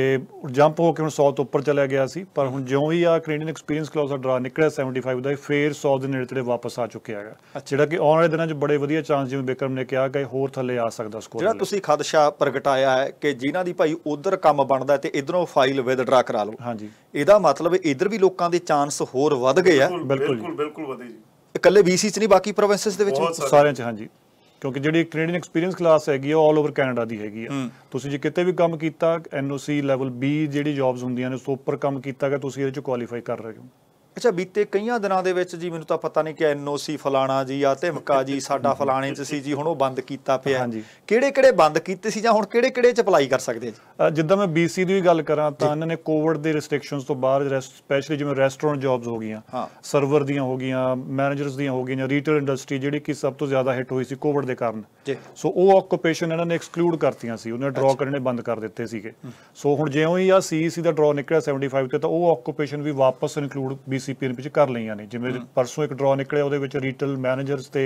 ਜੰਪ ਹੋ ਕੇ ਹੁਣ 100 ਤੋਂ ਉੱਪਰ ਚਲਾ ਗਿਆ ਸੀ ਪਰ ਹੁਣ ਜਿਉਂ ਹੀ ਆ ਕੈਨੇਡੀਅਨ ਐਕਸਪੀਰੀਅੰਸ ਕਲਾਸ ਦਾ ਡਰਾ ਨਿਕਲਿਆ 75 ਦਾ ਫੇਰ 100 ਦੇ ਨੇੜੇ ਤੇੜੇ ਵਾਪਸ ਆ ਚੁੱਕਿਆ ਹੈਗਾ ਜਿਹੜਾ ਕਿ ਆਉਣ ਵਾਲੇ ਦਿਨਾਂ 'ਚ ਬੜੇ ਵਧੀਆ ਚਾਂਸ ਜਿਵੇਂ ਬੇਕਰਮ ਨੇ ਕਿਹਾ ਕਿ ਹੋਰ ਥੱਲੇ ਆ ਸਕਦਾ ਸਕੋਰ ਜਿਹੜਾ ਤੁਸੀਂ ਖਦਸ਼ਾ ਪ੍ਰਗਟਾਇਆ ਹੈ ਕਿ ਜਿਨ੍ਹਾਂ ਦੀ ਭਾਈ ਉਧਰ ਕੰਮ ਬਣਦਾ ਤੇ ਇਧਰੋਂ ਫਾਈਲ ਵਿਦਡਰਾ ਕਰਾ ਲਓ ਹਾਂਜੀ ਇਹਦਾ ਮਤਲਬ ਇਧਰ ਵੀ ਲੋਕਾਂ ਦੇ ਚਾਂਸ ਹੋਰ ਵਧ ਗਏ ਆ ਬਿਲਕੁਲ ਬਿਲਕੁਲ ਵਧੇ ਜੀ ਇਕੱਲੇ ਬੀਸੀ 'ਚ ਨਹੀਂ ਬਾਕੀ ਪ੍ਰੋਵਿੰਸਸ ਦੇ ਵਿੱਚ ਸਾਰਿਆਂ 'ਚ ਹਾਂਜੀ ਕਿਉਂਕਿ ਜਿਹੜੀ ਕੈਨੇਡੀਅਨ ਐਕਸਪੀਰੀਅੰਸ ਕਲਾਸ ਹੈਗੀ ਆ 올 ਓਵਰ ਕੈਨੇਡਾ ਦੀ ਹੈਗੀ ਆ ਤੁਸੀਂ ਜੇ ਕਿਤੇ ਵੀ ਕੰਮ ਕੀਤਾ ਐਨਓਸੀ ਲੈਵਲ B ਜਿਹੜੀ ਜੌਬਸ ਹੁੰਦੀਆਂ ਨੇ ਸੁਪਰ ਕੰਮ ਕੀਤਾ ਕਿ ਤੁਸੀਂ ਇਹਦੇ ਚ ਕੁਆਲੀਫਾਈ ਕਰ ਰਹੇ ਹੋ ਅੱਛਾ ਬੀਤੇ ਕਈਆਂ ਦਿਨਾਂ ਦੇ ਵਿੱਚ ਜੀ ਮੈਨੂੰ ਤਾਂ ਪਤਾ ਨਹੀਂ ਕਿ ਐਨਓਸੀ ਫਲਾਣਾ ਜੀ ਆ ਧਿਮਕਾ ਜੀ ਸਾਡਾ ਫਲਾਣੇ ਚ ਸੀ ਜੀ ਹੁਣ ਉਹ ਬੰਦ ਕੀਤਾ ਪਿਆ ਕਿਹੜੇ ਕਿਹੜੇ ਬੰਦ ਕੀਤੇ ਸੀ ਜਾਂ ਹੁਣ ਕਿਹੜੇ ਕਿਹੜੇ ਚ ਅਪਲਾਈ ਕਰ ਸਕਦੇ ਜੀ ਜਿੱਦਾਂ ਮੈਂ ਬੀਸੀ ਦੀ ਵੀ ਗੱਲ ਕਰਾਂ ਤਾਂ ਇਹਨਾਂ ਨੇ ਕੋਵਿਡ ਦੇ ਰੈਸਟ੍ਰਿਕਸ਼ਨਸ ਤੋਂ ਬਾਹਰ ਸਪੈਸ਼ਲੀ ਜਿਵੇਂ ਰੈਸਟੋਰੈਂਟ ਜੌਬਸ ਹੋ ਗਈਆਂ ਸਰਵਰ ਦੀਆਂ ਹੋ ਗਈਆਂ ਮੈਨੇਜਰਸ ਦੀਆਂ ਹੋ ਗਈਆਂ ਰੀਟੇਲ ਇੰਡਸਟਰੀ ਜਿਹੜੀ ਕਿ ਸਭ ਤੋਂ ਜ਼ਿਆਦਾ ਹਿੱਟ ਹੋਈ ਸੀ ਕੋਵਿਡ ਦੇ ਕਾਰਨ ਸੋ ਉਹ ਆਕੂਪੇਸ਼ਨ ਇਹਨਾਂ ਨੇ ਐਕਸਕਲੂਡ ਕਰਤੀਆਂ ਸੀ ਉਹਨੇ ਡਰਾ ਕਰਨੇ ਬੰਦ ਕਰ ਦਿੱਤੇ ਸੀਗੇ ਸੋ ਹੁਣ ਜਿਉਂ ਹੀ ਆ ਸੀਸੀ e ਦਾ ਡਰਾ ਨਿਕਲਿਆ 75 ਤੇ ਤਾਂ ਉਹ ਆਕੂਪੇਸ਼ਨ ਵੀ ਵਾਪਸ ਇਨਕਲੂਡ ਬੀਸੀ ਸੀਪੀਐਨ ਵਿੱਚ ਕਰ ਲਈਆਂ ਨੇ ਜਿਵੇਂ ਪਰਸੋਂ ਇੱਕ ਡਰਾ ਨਿਕਲਿਆ ਉਹਦੇ ਵਿੱਚ ਰੀਟੇਲ ਮੈਨੇਜਰਸ ਤੇ